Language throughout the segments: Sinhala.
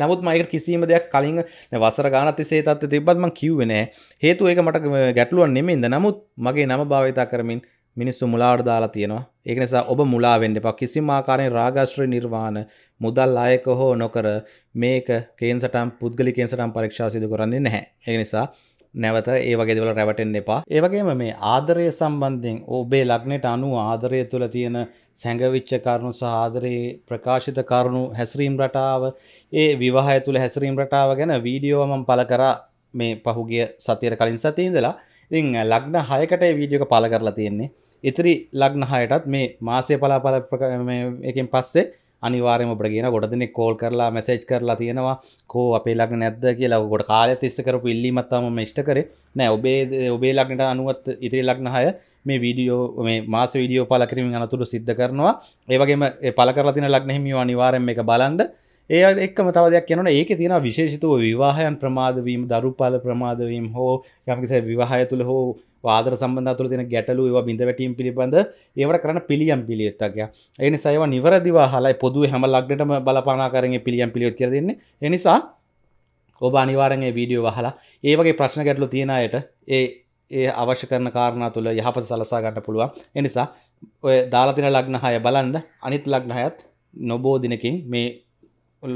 නමුත් මයක කිසිීම දෙයක් කලින් වසර ගානති සේතත් තිබත්ම කිව්වෙනෑ හේතු ඒක මට ගැටලුවන් නෙමෙන්ද නමුත් මගේ නම භාවිතා කරමින් මිනිස්සු මුලාට දාලා තියෙනවා ඒක නිසා ඔබ මුලා වෙන්න එපා කිසිම ආකාරයෙන් රාගාශ්‍රය නිර්වාණ මුදල් අයක හෝ නොකර මේක කේන්සටම් පුද්ගලි කේන්සටම් පරීක්ෂා සිදු කරන්නේ නැහැ ඒ නිසා නැවත ඒ වගේ දේවල් රැවටෙන්න එපා ඒ වගේම මේ ආදරය සම්බන්ධයෙන් ඔබේ ලග්නයට අනුව ආදරය තුළ තියෙන සැඟවිච්ච කරුණු සාදරයේ ප්‍රකාශිත කරුණු හැසිරීම් රටාව ඒ විවාහය තුළ හැසිරීම් රටාව ගැන වීඩියෝමම් පල කර මේ පහුගිය සතියට කලින් සතියඉඳලා ඉතිං ලග්න හයකට වීඩියෝක පල කරලා තියෙන්නේ ඉතිරි ලග්න හයටත් මේ මාසය පලාපල එකින් පස්සේ අනිවාරම ප්‍රගෙන ගොඩ දෙනෙ කෝල් කරලා මැසේජ් කරලා තියෙනවා කෝ අපේ ලක් නැද්ද කියලා ගොඩ කාලය තිස්ස කරපු ඉල්ලිමත්තාම මෂ්ට කරේ නෑ ඔබේ ඔබේ ලක්නට අනුවත් ඉතිරි ලක්න හය මේ වීඩියෝ මේ මාස වීඩියෝ පල කරමින් අනතුරු සිද්ධ කරනවා ඒවගේම පල කරලතින ලක්නෙහිමිය අනිවාරෙන් එක බලන්ඩ ඒ එක්ම තවදයක් යනන ඒක තියෙන විශේෂිතව විවාහයන් ප්‍රමාදවීම දරුපාල ප්‍රමාදවීම් හෝ යමිස විවාහය තුළ හෝ වාදර සම්බඳ තුළ තින ගැටලු ඒවා බිඳවැටීම් පිළිබඳ ඒවට කරන පිළියම් පිළියත්තක්ය එනි සයව නිවරදිවා හලයි පොදු හැම ලක්ඩටම බලපානා කරගේ පිළියම් පිළියොත් කරදන්නේ එනිසා ඔබ අනිවාරගේ වීඩියෝ වහලා ඒවගේ ප්‍රශ්න ගැටලු තියෙනයට ඒ ඒ අවශ්‍ය කරන කාරණ තුළ යහපත සලසා ගන්න පුළුවන් එනිසා ඔය දාලතින ලග්න හය බලන්ද අනිත් ලග්න හයත් නොබෝ දිනකින් මේ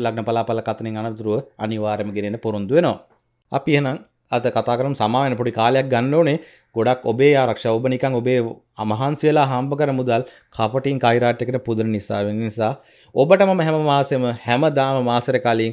ලග්න පලාපල කතනින් අනතුරුව අනිවාර්යම ගෙනෙන පොරොන්දු වෙනවා අපි එහෙනම් අද කතා කරමු සමාවෙන පොඩි කාලයක් ගන්න ඕනේ ගොඩක් ඔබේ ආරක්ෂා ඔබ නිකන් ඔබේ අමහන්සියලා හම්බ කර මුදල් කපටින් කයිරාට් එකට පුදන නිසා වෙන නිසා ඔබට මම හැම මාසෙම හැමදාම මාසෙක කලින්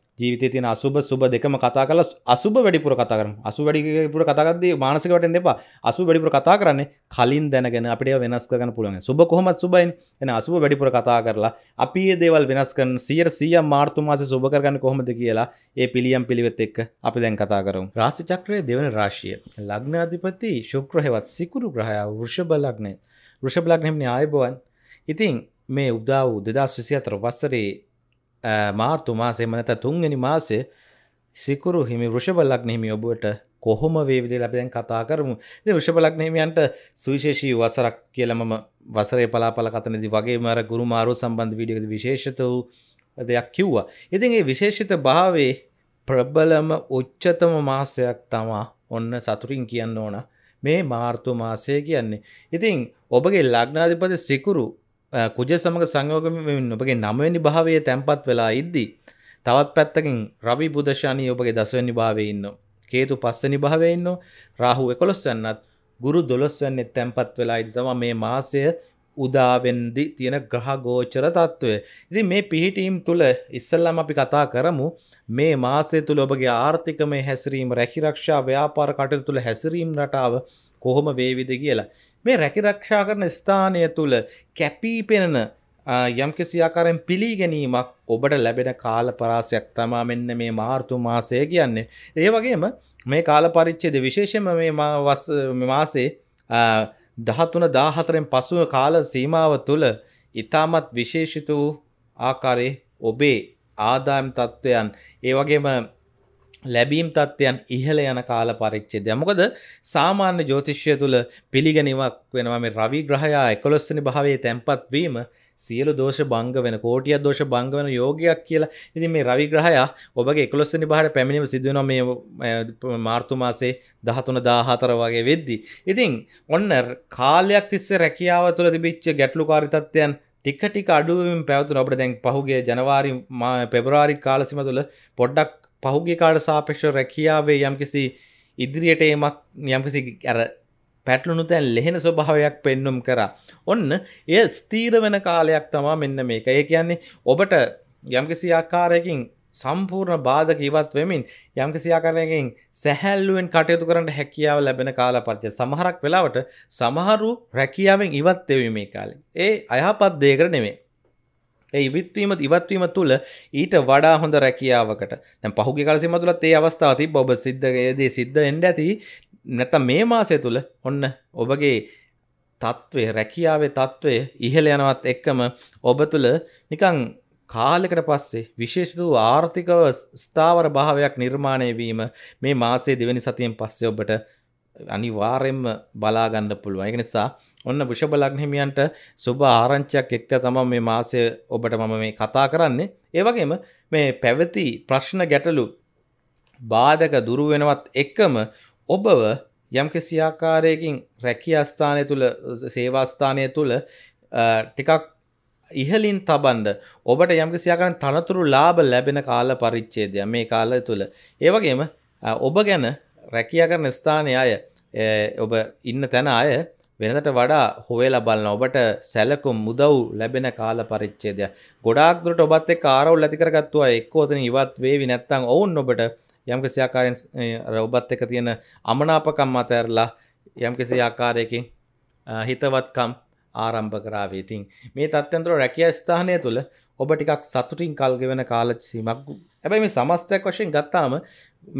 ජීවිතය තියෙන අසුබ සුබ දෙකම කතා කරලා අසුබ වැඩිපුර කතා කරමු. අසුබ වැඩිපුර කතා කරද්දී මානසික වටෙන්න එපා. අසුබ වැඩිපුර කතා කරන්නේ කලින් දැනගෙන අපිට ඒවා වෙනස් කරගන්න පුළුවන්. සුබ කොහොමද සුබයිනේ. එහෙනම් අසුබ වැඩිපුර කතා කරලා අපි මේ දේවල් වෙනස් කරන 100% මාර්තු මාසේ සුබ කරගන්නේ කොහොමද කියලා ඒ පිළියම් පිළිවෙත් එක්ක අපි දැන් කතා කරමු. රාශි චක්‍රයේ දෙවන රාශිය. ලග්නාධිපති ශුක්‍ර හෙවත් සිකුරු ග්‍රහයා වෘෂභ ලග්නයේ. වෘෂභ ලග්නෙ හිමිනේ ආයුබෝවන්. ඉතින් මේ උදා වූ 2024 වසරේ මාර්තු මාසේ මනත තුන්ගනි මාසේ සිකුරු හිමි වෘෂබලක් නෙමි ඔබට කොහොම වේවිදි ලැබදැන් කතා කරමු ෘෂබලක් නහිමියන්ට සුවිශේෂී වසරක් කියලමම වසරේ පලාපල කතනදි වගේ මර ගුරු මාරු සම්බන්ධ විඩියද විශේෂත වූ දෙයක් කිව්වා. ඉතින් ඒ විශේෂිත භාවේ ප්‍රබලම උච්චතම මාසයක් තමා ඔන්න සතුරින් කියන්න ඕන මේ මාර්තු මාසය කියන්නේ. ඉතින් ඔබගේ ලග්නාධිපති සිකුරු කුජ සමඟ සංයෝගමින් ඔබගේ නමවැනි භාවය තැන්පත් වෙලා ඉද්දී තවත් පැත්තකින් රවි බුදශානී ඔබගේ දසවැනි භාවය ඉන්න කේතු පස්සනි භාවය ඉන්න රාහු එකොළොස් වන්නත් ගුරු දොළොස් වන්නේ තැන්පත් වෙලා ඉදි තම මේ මාසය උදාවෙන්දි තියෙන ග්‍රහ ගෝචර තත්ත්වය ඉති මේ පිහිටීම් තුළ ඉස්සල්ලම අපි කතා කරමු මේ මාසය තුළ ඔබගේ ආර්ථිකමය හැසිරීම රැකිරක්ෂා ව්‍යාපාර කටයු තුළ හැසිරීම් රටාව කොහොම වේවිද කියලා මේ රැකිරක්ෂා කරන ස්ථානය තුළ කැපී පෙනෙන යම්කිසි ආකාරයෙන් පිළිගැනීමක් ඔබට ලැබෙන කාල පරාසයක් තමා මෙන්න මේ මාර්තු මාසය කියන්නේ. ඒ වගේම මේ කාල පරිච්ඡේද විශේෂයෙන්ම මේ මාසේ 13 14න් පසුව කාල සීමාව තුළ ඊටමත් විශේෂිත වූ ආකාරයේ ඔබේ ආදායම් තත්ත්වයන් ඒ වගේම ලැබීම් තත්ත්වයන් ඉහළ යන කාල පරිච්චේදය මොකද සාමාන්‍ය ජෝතිෂ්‍යය තුළ පිළිගැනිවක් වෙනවා මේ රවි ග්‍රහයා එකොලොස්සනි භාවේ තැන්පත්වීම සියලු දෝෂ බංග වෙන කෝටිය දෝෂ බංග වන යෝගයක් කියලා ඉති මේ රවි ග්‍රහයා ඔබගේ එකොලොස්සනි භාට පැමිණීම සිදුවන මේ මාර්තුමාසේ දහතුන දාහතර වගේ වෙද්දි. ඉතින් ඔන්න කාලයක් තිස්සේ රැකියාව තුළ තිබිච්ච ගැටලු කාරිතත්වයන් ටික ටික අඩුවමින් පැවතුන ඔබට දැන් පහුගේ ජනවාරි පෙබරවාරි කාලසිම තුළ පොඩ්ඩක් පහුගේ කාඩ සාපේක්ෂ රැකියාවේ යම්කිසි ඉදිරියට ඒමක් නියම්කිසි ඇර පැටලුණු තැන් ලෙහෙන ස්වභාවයක් පෙන්නුම් කර ඔන්න එය ස්තීර වෙන කාලයක් තමා මෙන්න මේක ඒ කියන්නේ ඔබට යම්කිසි ආකාරයකින් සම්පූර්ණ බාධක ඉවත් වෙමින් යම්කිසි ආකාරයකින් සැහැල්ලුවෙන් කටයුතු කරන්න හැකියාව ලැබෙන කාලපරිච්ඡය සමහරක් වෙලාවට සමහරු රැකියාවෙන් ඉවත් වෙවි මේ කාලේ ඒ අයහපත් දෙයකට නෙමෙයි ඒ ඉවිත්වීම ඉවත්වීම තුළ ඊට වඩා හොඳ රැකියාවකට දැන් පහුගිය කාලේ මතුලත් ඒ අවස්ථාව තිබ්බ ඔබ සිද්ධයේදී සිද්ධ වෙන්න ඇති නැත්නම් මේ මාසය තුළ ඔන්න ඔබගේ තත්ත්වය රැකියාවේ තත්ත්වය ඉහළ යනවත් එක්කම ඔබ තුළ නිකන් කාලෙකට පස්සේ විශේෂ වූ ආර්ථික ස්ථාවර භාවයක් නිර්මාණය වීම මේ මාසයේ දෙවැනි සතියෙන් පස්සේ ඔබට අනිවාර්යෙන්ම බලා ගන්න පුළුවන්. ඒ නිසා ඔන්න වෘෂභ ලග්න හිමියන්ට සුබ ආරංචියක් එක්ක තමයි මේ මාසය ඔබට මම මේ කතා කරන්නේ. ඒ වගේම මේ පැවති ප්‍රශ්න ගැටලු බාධක දුරු වෙනවත් එක්කම ඔබව යම්කිසි ආකාරයකින් රැකියා ස්ථානය තුල සේවා ස්ථානය තුල ටිකක් ඉහලින් තබන්ඩ ඔබට යම්කිසි ආකාරයෙන් තනතුරු ලාභ ලැබෙන කාල පරිච්ඡේදය මේ කාලය තුල. ඒ වගේම ඔබ ගැන රැකියා කරන ස්ථානයේ අය ඔබ ඉන්න තැන අය වෙනදට වඩා හොයලා බලන ඔබට සැලකුම් මුදව් ලැබෙන කාල පරිච්ඡේදය. ගොඩාක් දුරට ඔබත් එක්ක ආරවුල් ඇති කරගත්තා එක්ක ඔතන ඉවත් වේවි නැත්නම් ඔවුන් ඔබට යම්කිසි ආකාරයෙන් ඔබත් එක්ක තියෙන අමනාපකම් අතහැරලා යම්කිසි ආකාරයකින් හිතවත්කම් ආරම්භ කරාවේ. ඉතින් මේ තත්ත්වයන් තුළ රැකියා ස්ථානය තුළ ඔබ ටිකක් සතුටින් කල් ගෙවන කාල සීමාවක් හැබැයි මේ සමස්තයක් වශයෙන් ගත්තාම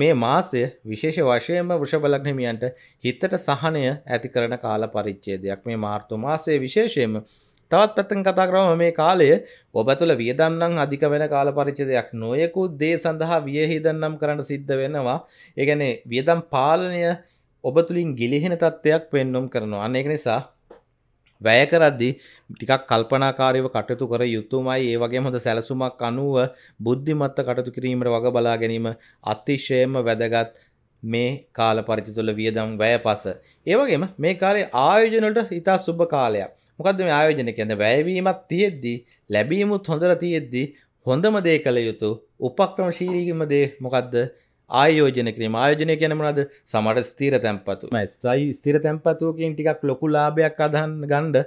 මේ මාසය විශේෂ වශයෙන්ම වෘෂභලග්නමියන්ට හිතට සහනය ඇති කරන කාල පරිච්ඡේදයක් මේ මාර්තු මාසයේ විශේෂයෙන්ම තවත් පැත්තෙන් කතා කරාම මේ කාලය ඔබ තුළ වියදම් නම් අධික වෙන කාල පරිච්ඡේදයක් නොයෙකුත් දේ සඳහා වියහිදම් නම් කරන්න සිද්ධ වෙනවා. ඒ කියන්නේ වියදම් පාලනය ඔබ තුලින් ගිලිහෙන තත්ත්වයක් පෙන්වම් කරනවා. අන්න ඒක නිසා වැය කරද්දි ටිකක් කල්පනාකාරීව කටයුතු කර යුතුමයි ඒ වගේම හොඳ සැලසුමක් අනුව බුද්ධිමත්ව කටයුතු කිරීමට වග බලා ගැනීම අතිශයම වැදගත් මේ කාල පරිචි තුළ වියදම් වැය පස. ඒවගේම මේ කාලේ ආයෝජනට ඉතා සුභ කාලයක් මොකද මේ ආයෝජන කියන්න වැයවීමත් තියෙද්දී ලැබීමුත් හොඳර තියෙද්දී හොඳම දේ කළ යුතු උපක්‍රමශීරීගම දේ මොකක්ද ආයෝජන කිරීම ආයෝජනය කියනමනද සමට ස්තීර තැන්පතු ස්යි ස්තිර තැන්පතුවකින් ටිකක් ලොකු ලාභයක් අදහන් ගණ්ඩ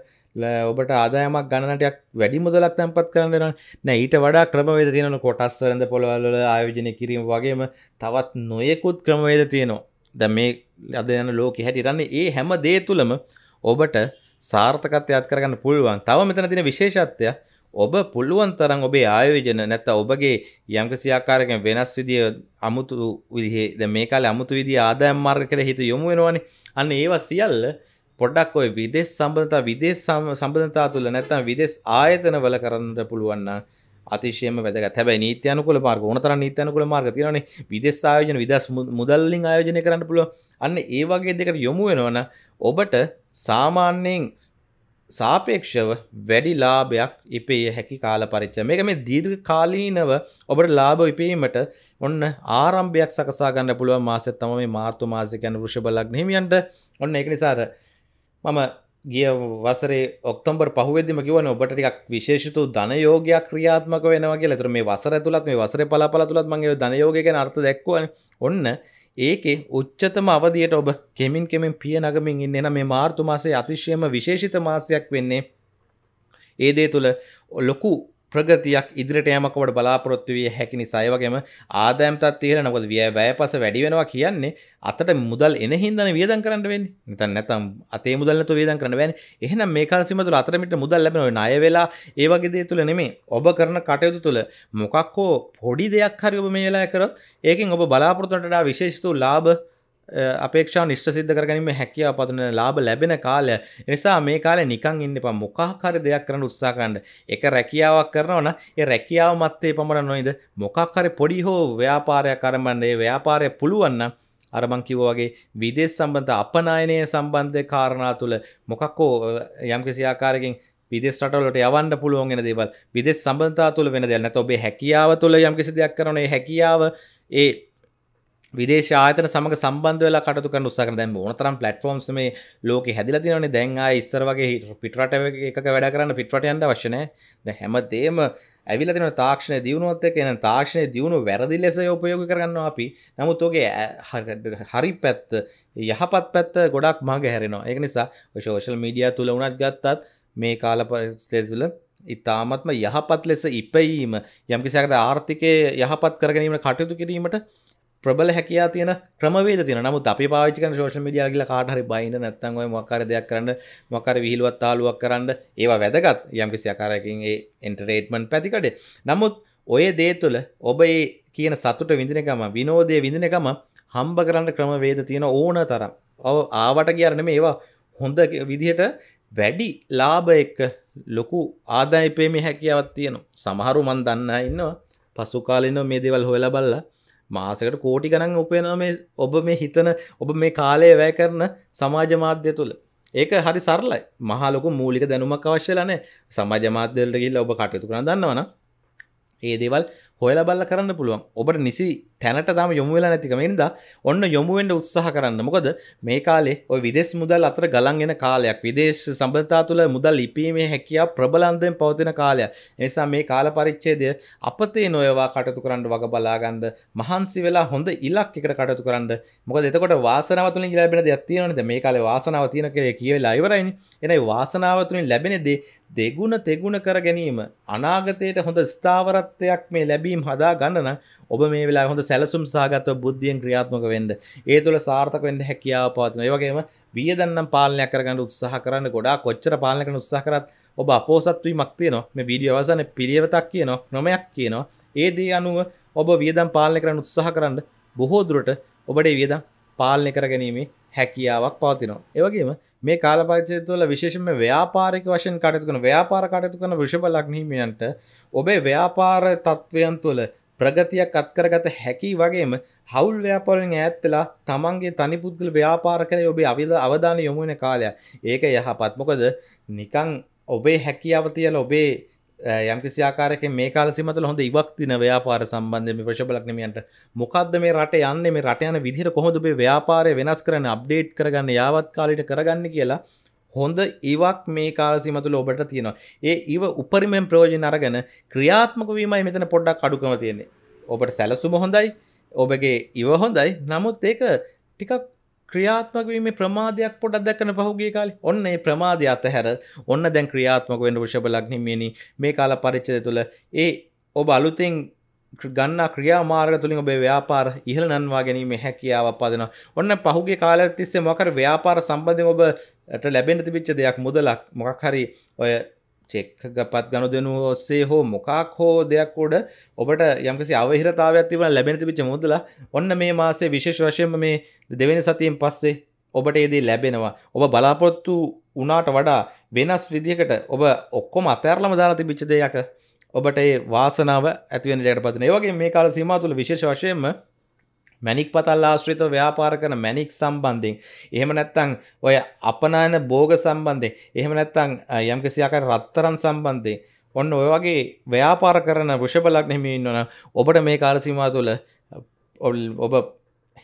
ඔබට ආදායමක් ගණනටයක් වැඩි මුදලක් තැන්පත් කරන්න නෑ ඊට වඩා ක්‍රමවේද තියෙන කොටස්සරඳ පොළවල්ල ආයෝජනය කිරීම වගේම තවත් නොයෙකුත් ක්‍රමවේද තියෙනවා ද මේ අද යන ලෝක හැටිරන්නේ ඒ හැම දේ තුළම ඔබට සාර්ථකත්යත් කරගන්න පුළුවන් තව මෙතන තින විශේෂත්වය ඔබ පුළුවන් තරන් ඔබේ ආයෝජන නැත ඔබගේ යම්කසියාකාරකෙන් වෙනස් විදිිය අමුතු විදිහේ මේ කාල අමුතු විදි ආදායම් මාර්ග කර හිත යොමු වෙනවාන අන්න ඒවා සියල්ල පොඩක් ඔය විදෙස් සම්බඳතා විදේශ සම්බඳතා තුළ නැත්තම් විදෙස් ආයතන වල කරන්නට පුළුවන්න අතිශයම වැදගත් හැබැයි නීත්‍යනුකූල මාර්ග ඕනතරම් නීත්‍යනුකූල මාර්ග තියෙනවානේ විදේශ ආයෝජන විදස් මුදල් වලින් ආයෝජනය කරන්න පුළුවන් අන්න ඒ වගේ දෙකට යොමු වෙනවනම් ඔබට සාමාන්‍යයෙන් සාපේක්ෂව වැඩි ලාභයක් ඉපේ හැකි කාල පරිච්චය. මේක මේ දීර්ඝ කාලීනව ඔබට ලාභ ඉපීමට ඔන්න ආරම්භයක් සකසා ගන්න පුළුවන් මාසෙත් තමයි මේ මාර්තු මාසය කියන්නේ වෘෂභ ලග්න හිමියන්ට. ඔන්න ඒක නිසා මම ගිය වසරේ ඔක්තෝබර් පහුවෙදිම කිවන ඔබට ටිකක් විශේෂිත ධනයෝගයක් ක්‍රියාත්මක වෙනවා කියලා. ඒතර මේ වසර ඇතුළත් මේ වසරේ පලාපල තුලත් මම ඒ ධනයෝගය ගැන අර්ථ දැක්වුවානේ. ඔන්න ඒකේ උච්චතම අවදියට ඔබ කෙමින් කෙමින් පිය නගමින් ඉන්න එන මේ මාර්තු මාසේ අතිශයම විශේෂිත මාසයක් වෙන්නේ ඒ දේ තුළ ලොකු ප්‍රගතියක් ඉදිරිට යමකොට බලාපොරොත්තු විය හැකි නිසා ඒ වගේම ආදායමත් තියෙනවා මොකද වැයපස වැඩි වෙනවා කියන්නේ අතට මුදල් එන හින්දානේ වියදම් කරන්න වෙන්නේ නැත්නම් නැත්නම් අතේ මුදල් නැතුව වියදම් කරන්න බෑනේ එහෙනම් මේ කාල සීමාව තුළ අතරමිට මුදල් ලැබෙන ඔය ණය වෙලා ඒ වගේ දේ තුළ නෙමෙයි ඔබ කරන කටයුතු තුළ මොකක් හෝ පොඩි දෙයක් හරි ඔබ මේ වෙලාවේ කරොත් ඒකෙන් ඔබ බලාපොරොත්තු වඩා විශේෂිත ලාභ අපේක්ෂාව නිෂ්ට සිද්ධ කරගනීම හැකියාව පතුන ලාබ ලැබෙන කාල නිසා මේ කාල නිකං ඉන්න ප මොකාහකාර දෙයක් කරන උත්සාකන්ඩ එක රැකියාවක් කරනවන ඒ රැකියාව මත්තේ පමණ නොයිද මොකක්කර පොඩි හෝ ව්‍යාපාරය කරමන්නේ ව්‍යාපාරය පුළුවන්න අරමංකිව වගේ විදේශ සම්බන්ධ අපනායනය සම්බන්ධය කාරණා තුළ මොකක්කෝ යම්කිසිආකාරකින් විදෙස් රටලට යවන්න පුළුවන්ගෙන දේවල් විදෙස් සම්බන්ධතා තුළ වෙන දෙන්න ඔබේ හැකියාව තුළ යම්කිසි දෙයක් කරනේ හැකියාව ඒ විදේශ ආයතන සමග සම්බන්ධ වෙලා කටයුතු කරන උත්සාහ කරන දැන් ඕනතරම් platforms මේ ලෝකේ හැදිලා තියෙනවානේ දැන් ආයේ ඉස්සර වගේ පිටරට එකක වැඩ කරන්න පිටරට යන්න අවශ්‍ය නැහැ දැන් හැමදේම ඇවිල්ලා තියෙන තාක්ෂණය දියුණුවත් එක්ක එන තාක්ෂණය දියුණුව වැරදි ලෙස උපයෝග කරගන්නවා අපි නමුත් ඔගේ හරි පැත්ත යහපත් පැත්ත ගොඩක් මඟ හැරෙනවා ඒක නිසා ඔය social media තුල වුණත් ගත්තත් මේ කාලපරිච්ඡේදය තුල ඉතාමත්ම යහපත් ලෙස ඉපයීම යම්කිසකට ආර්ථිකය යහපත් කරගැනීමට කටයුතු කිරීමට ප්‍රබල හැකයා තියන ක්‍රමවේද තින නමුත් අපි පාච්ක ෝෂ මිඩිය කියල කාටහරි බයින්න නැත්තන්ව මක්කර දෙයක් කරන්න මොකර විහිලුවත් තාලුවක් කරන්න ඒවා වැදගත් යම්කිසි අකාරකින් ඒ එන්ටරේට්මන් පැතිකට නමුත් ඔය දේ තුළ ඔබ ඒ කියන සතුට විඳනකම විනෝදය විඳනකම හම්බ කරන්න ක්‍රමවේද තියෙන ඕන තරම් ඔව ආවට කියරන මේ ඒවා හොඳ විදිහට වැඩි ලාභ එක්ක ලොකු ආදායිපේමි හැකියාවත් තියෙනවා සමහරු මන් දන්න ඉන්නවා පසුකාලන මේ දෙවල් හොල බල්ලා මාසකට කෝටි ගනන් උපයන මේ ඔබ මේ හිතන ඔබ මේ කාලය වැය කරන සමාජ මාධ්‍ය තුළ ඒක හරි සරලයි මහලොක මූලික දැනුමක් අවශ්‍යලනේ සමාජ මාධ්‍යවලට ගිහිල්ලා ඔබ කටයුතු කරන දන්නවනම් ඒ දේවල් හොයලා බලලා කරන්න පුළුවන් ඔබට නිසි තැනට තම යොමුවෙලා නැතිකමෙන්ද ඔන්න යොමුුවෙන්ට උත්සාහ කරන්න මොකද මේ කාලේ ඔය විදෙස් මුදල් අතර ගලන්ගෙන කාලයක් විදේශ සබඳතා තුළ මුදල් ලිපීමේ හැකියා ප්‍රබලන්දයෙන් පවතින කාලය නිසා මේ කාල පරිච්චේදය අපතේ නොයවා කටතු කරන්න වග බලාගන්ඩ මහන්සි වෙලා හොඳ ඉලක් එකට කටතු කරන්න මොක දෙතකොට වාසනාවතුලින් ලැබෙන දෙයක්තියනද මේ කාලේ වාසනාව තියෙන කර කියවෙලා අයිවරයිනි එනයි වාසනාවතුලින් ලැබෙනදේ දෙගුණ තෙගුණ කර ගැනීම අනාගතයට හොඳ ස්ථාවරත්වයක් මේ ලැබීම් හදා ගන්නන ඔබ මේ වෙලා හොඳ සැලසුම් සාගතව බුද්ධියෙන් ක්‍රියාත්මක වෙන්න ඒ තුළ සාර්ථක වෙන්න හැකියාව පවතින. ඒ වගේම වියදම් පාලනය කරගන්න උත්සාහ කරන්න ගොඩාක් කොච්චර පාලනය කරන උත්සාහ කරත් ඔබ අපෝසත් වීමක් තියෙනවා. මේ වීඩියෝ අවසානයේ පිළිවෙතක් කියනවා, ක්‍රමයක් කියනවා. ඒ දේ අනුව ඔබ වියදම් පාලනය කරන්න උත්සාහ කරන්න බොහෝ දුරට ඔබට වියදම් පාලනය කර ගැනීමේ හැකියාවක් පවතිනවා. ඒ වගේම මේ කාලපරිච්ඡේදය තුළ විශේෂයෙන්ම ව්‍යාපාරික වශයෙන් කටයුතු කරන ව්‍යාපාර කටයුතු කරන වෘෂභ ලග්න හිමියන්ට ඔබේ ව්‍යාපාර තත්වයන් තුළ ප්‍රගතියක් අත්කරගත හැකි වගේම හවුල් ව්‍යාපාරෙන් ඈත්වෙලා තමන්ගේ තනිපුද්ගල ව්‍යාපාර කර ඔබේ අවිල අවධාන යොමුවන කාලය ඒක යහපත් මොකද නිකං ඔබේ හැකියාව තියල ඔබේ යම්කිසි ආකාරක මේ කාලසිමත හොඳ ඉවක්තින ව්‍යාපාර සම්බන්ධම ප්‍රශබලක්නමියන්ට මොකක්ද මේ රට යන්නේ මේ රටයන විදිර කොහොඳබේ ව්‍යාපාරය වෙනස් කරන අප්ඩේට් කරගන්න යාවත් කාලට කරගන්න කියලා හොඳ ඉවක් මේ කාලසිම තුළ ඔබට තියෙනවා ඒ ඒව උපරිමෙන් ප්‍රෝජන අරගෙන ක්‍රියාත්මක වීමයි මෙතන පොඩ්ඩක් අඩුකම තියෙන්නේ ඔබට සැලසුම හොඳයි ඔබගේ ඉව හොඳයි නමුත් ඒක ටිකක් ක්‍රියාත්මක වීම ප්‍රමාදයක් පොඩක් දැක්කන පහුගිය කාලේ ඔන්න ඒ ප්‍රමාදය අතහැර ඔන්න දැන් ක්‍රියාත්මක වෙන්න වෘෂභ ලග්නෙමිනි මේ කාල පරිච්ඡේදය තුළ ඒ ඔබ අලුතෙන් ගන්නා ක්‍රියාමාර්ග තුලින් ඔබේ ව්‍යාපාර ඉහළ නන්වා ගැනීමේ හැකියාව පදනවා. ඔන්න පහුගිය කාලයක් තිස්සේ මොකර ව්‍යාපාර සම්බන්ධයෙන් ඔබ ඇට ලැබෙන තිබිච්ච දෙයක් මුදලක් මොකක් හරි ඔය චෙක්ක පත් ගණු දෙනු ඔස්සේ හෝ මොකක් හෝ දෙයක් ෝඩ ඔබට යම්කිසි අවහිරතාවයක් තිබන ලැබෙන තිබිච්ච මුදලා ඔන්න මේ මාසේ විශේෂ වශයෙන්ම මේ දෙවෙනි සතියෙන් පස්සේ ඔබට ඒදී ලැබෙනවා ඔබ බලාපොත්තු උනාට වඩා වෙනස් විදිහකට ඔබ ඔක්කොම අතෑරලම දාලා තිබිච්ච දෙයක ඔබට ඒ වාසනාව ඇතිවෙන යට පත්න ඒවගේ මේ කාල සීමා තුළ විශේෂ වශයෙන්ම මැනික් පතල් ආශ්‍රිත ව්‍යාපාර කරන මැනික් සම්බන්ධයෙන් එහෙම නැත්නම් ඔය අපනායන භෝග සම්බන්ධයෙන් එහෙම නැත්නම් යම්කිසි ආකාර රත්තරන් සම්බන්ධයෙන් ඔන්න ඔය වගේ ව්‍යාපාර කරන වෘෂභ ලග්න හිමි ඉන්නවනම් ඔබට මේ කාල සීමාව තුළ ඔබ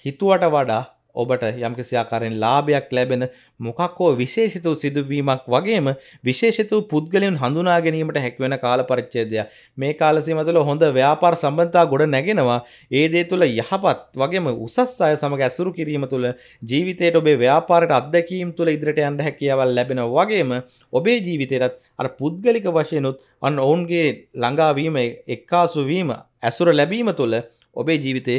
හිතුවට වඩා ඔබට යම්කිසි ආකාරයෙන් ලාභයක් ලැබෙන මොකක් හෝ විශේෂිත වූ සිදුවීමක් වගේම විශේෂිත වූ පුද්ගලයන් හඳුනා ගැනීමට හැකිවන කාල පරිච්ඡේදය මේ කාල සීමාව තුළ හොඳ ව්‍යාපාර සම්බන්ධතා ගොඩ නැගෙනවා ඒ දේ තුළ යහපත් වගේම උසස් අය සමග ඇසුරු කිරීම තුළ ජීවිතයට ඔබේ ව්‍යාපාරයට අත්දැකීම් තුළ ඉදිරියට යන්න හැකියාවක් ලැබෙනවා වගේම ඔබේ ජීවිතයටත් අර පුද්ගලික වශයෙන්ුත් අන්න ඔවුන්ගේ ළඟාවීම එක්කාසු වීම ඇසුර ලැබීම තුළ ඔබේ ජීවිතේ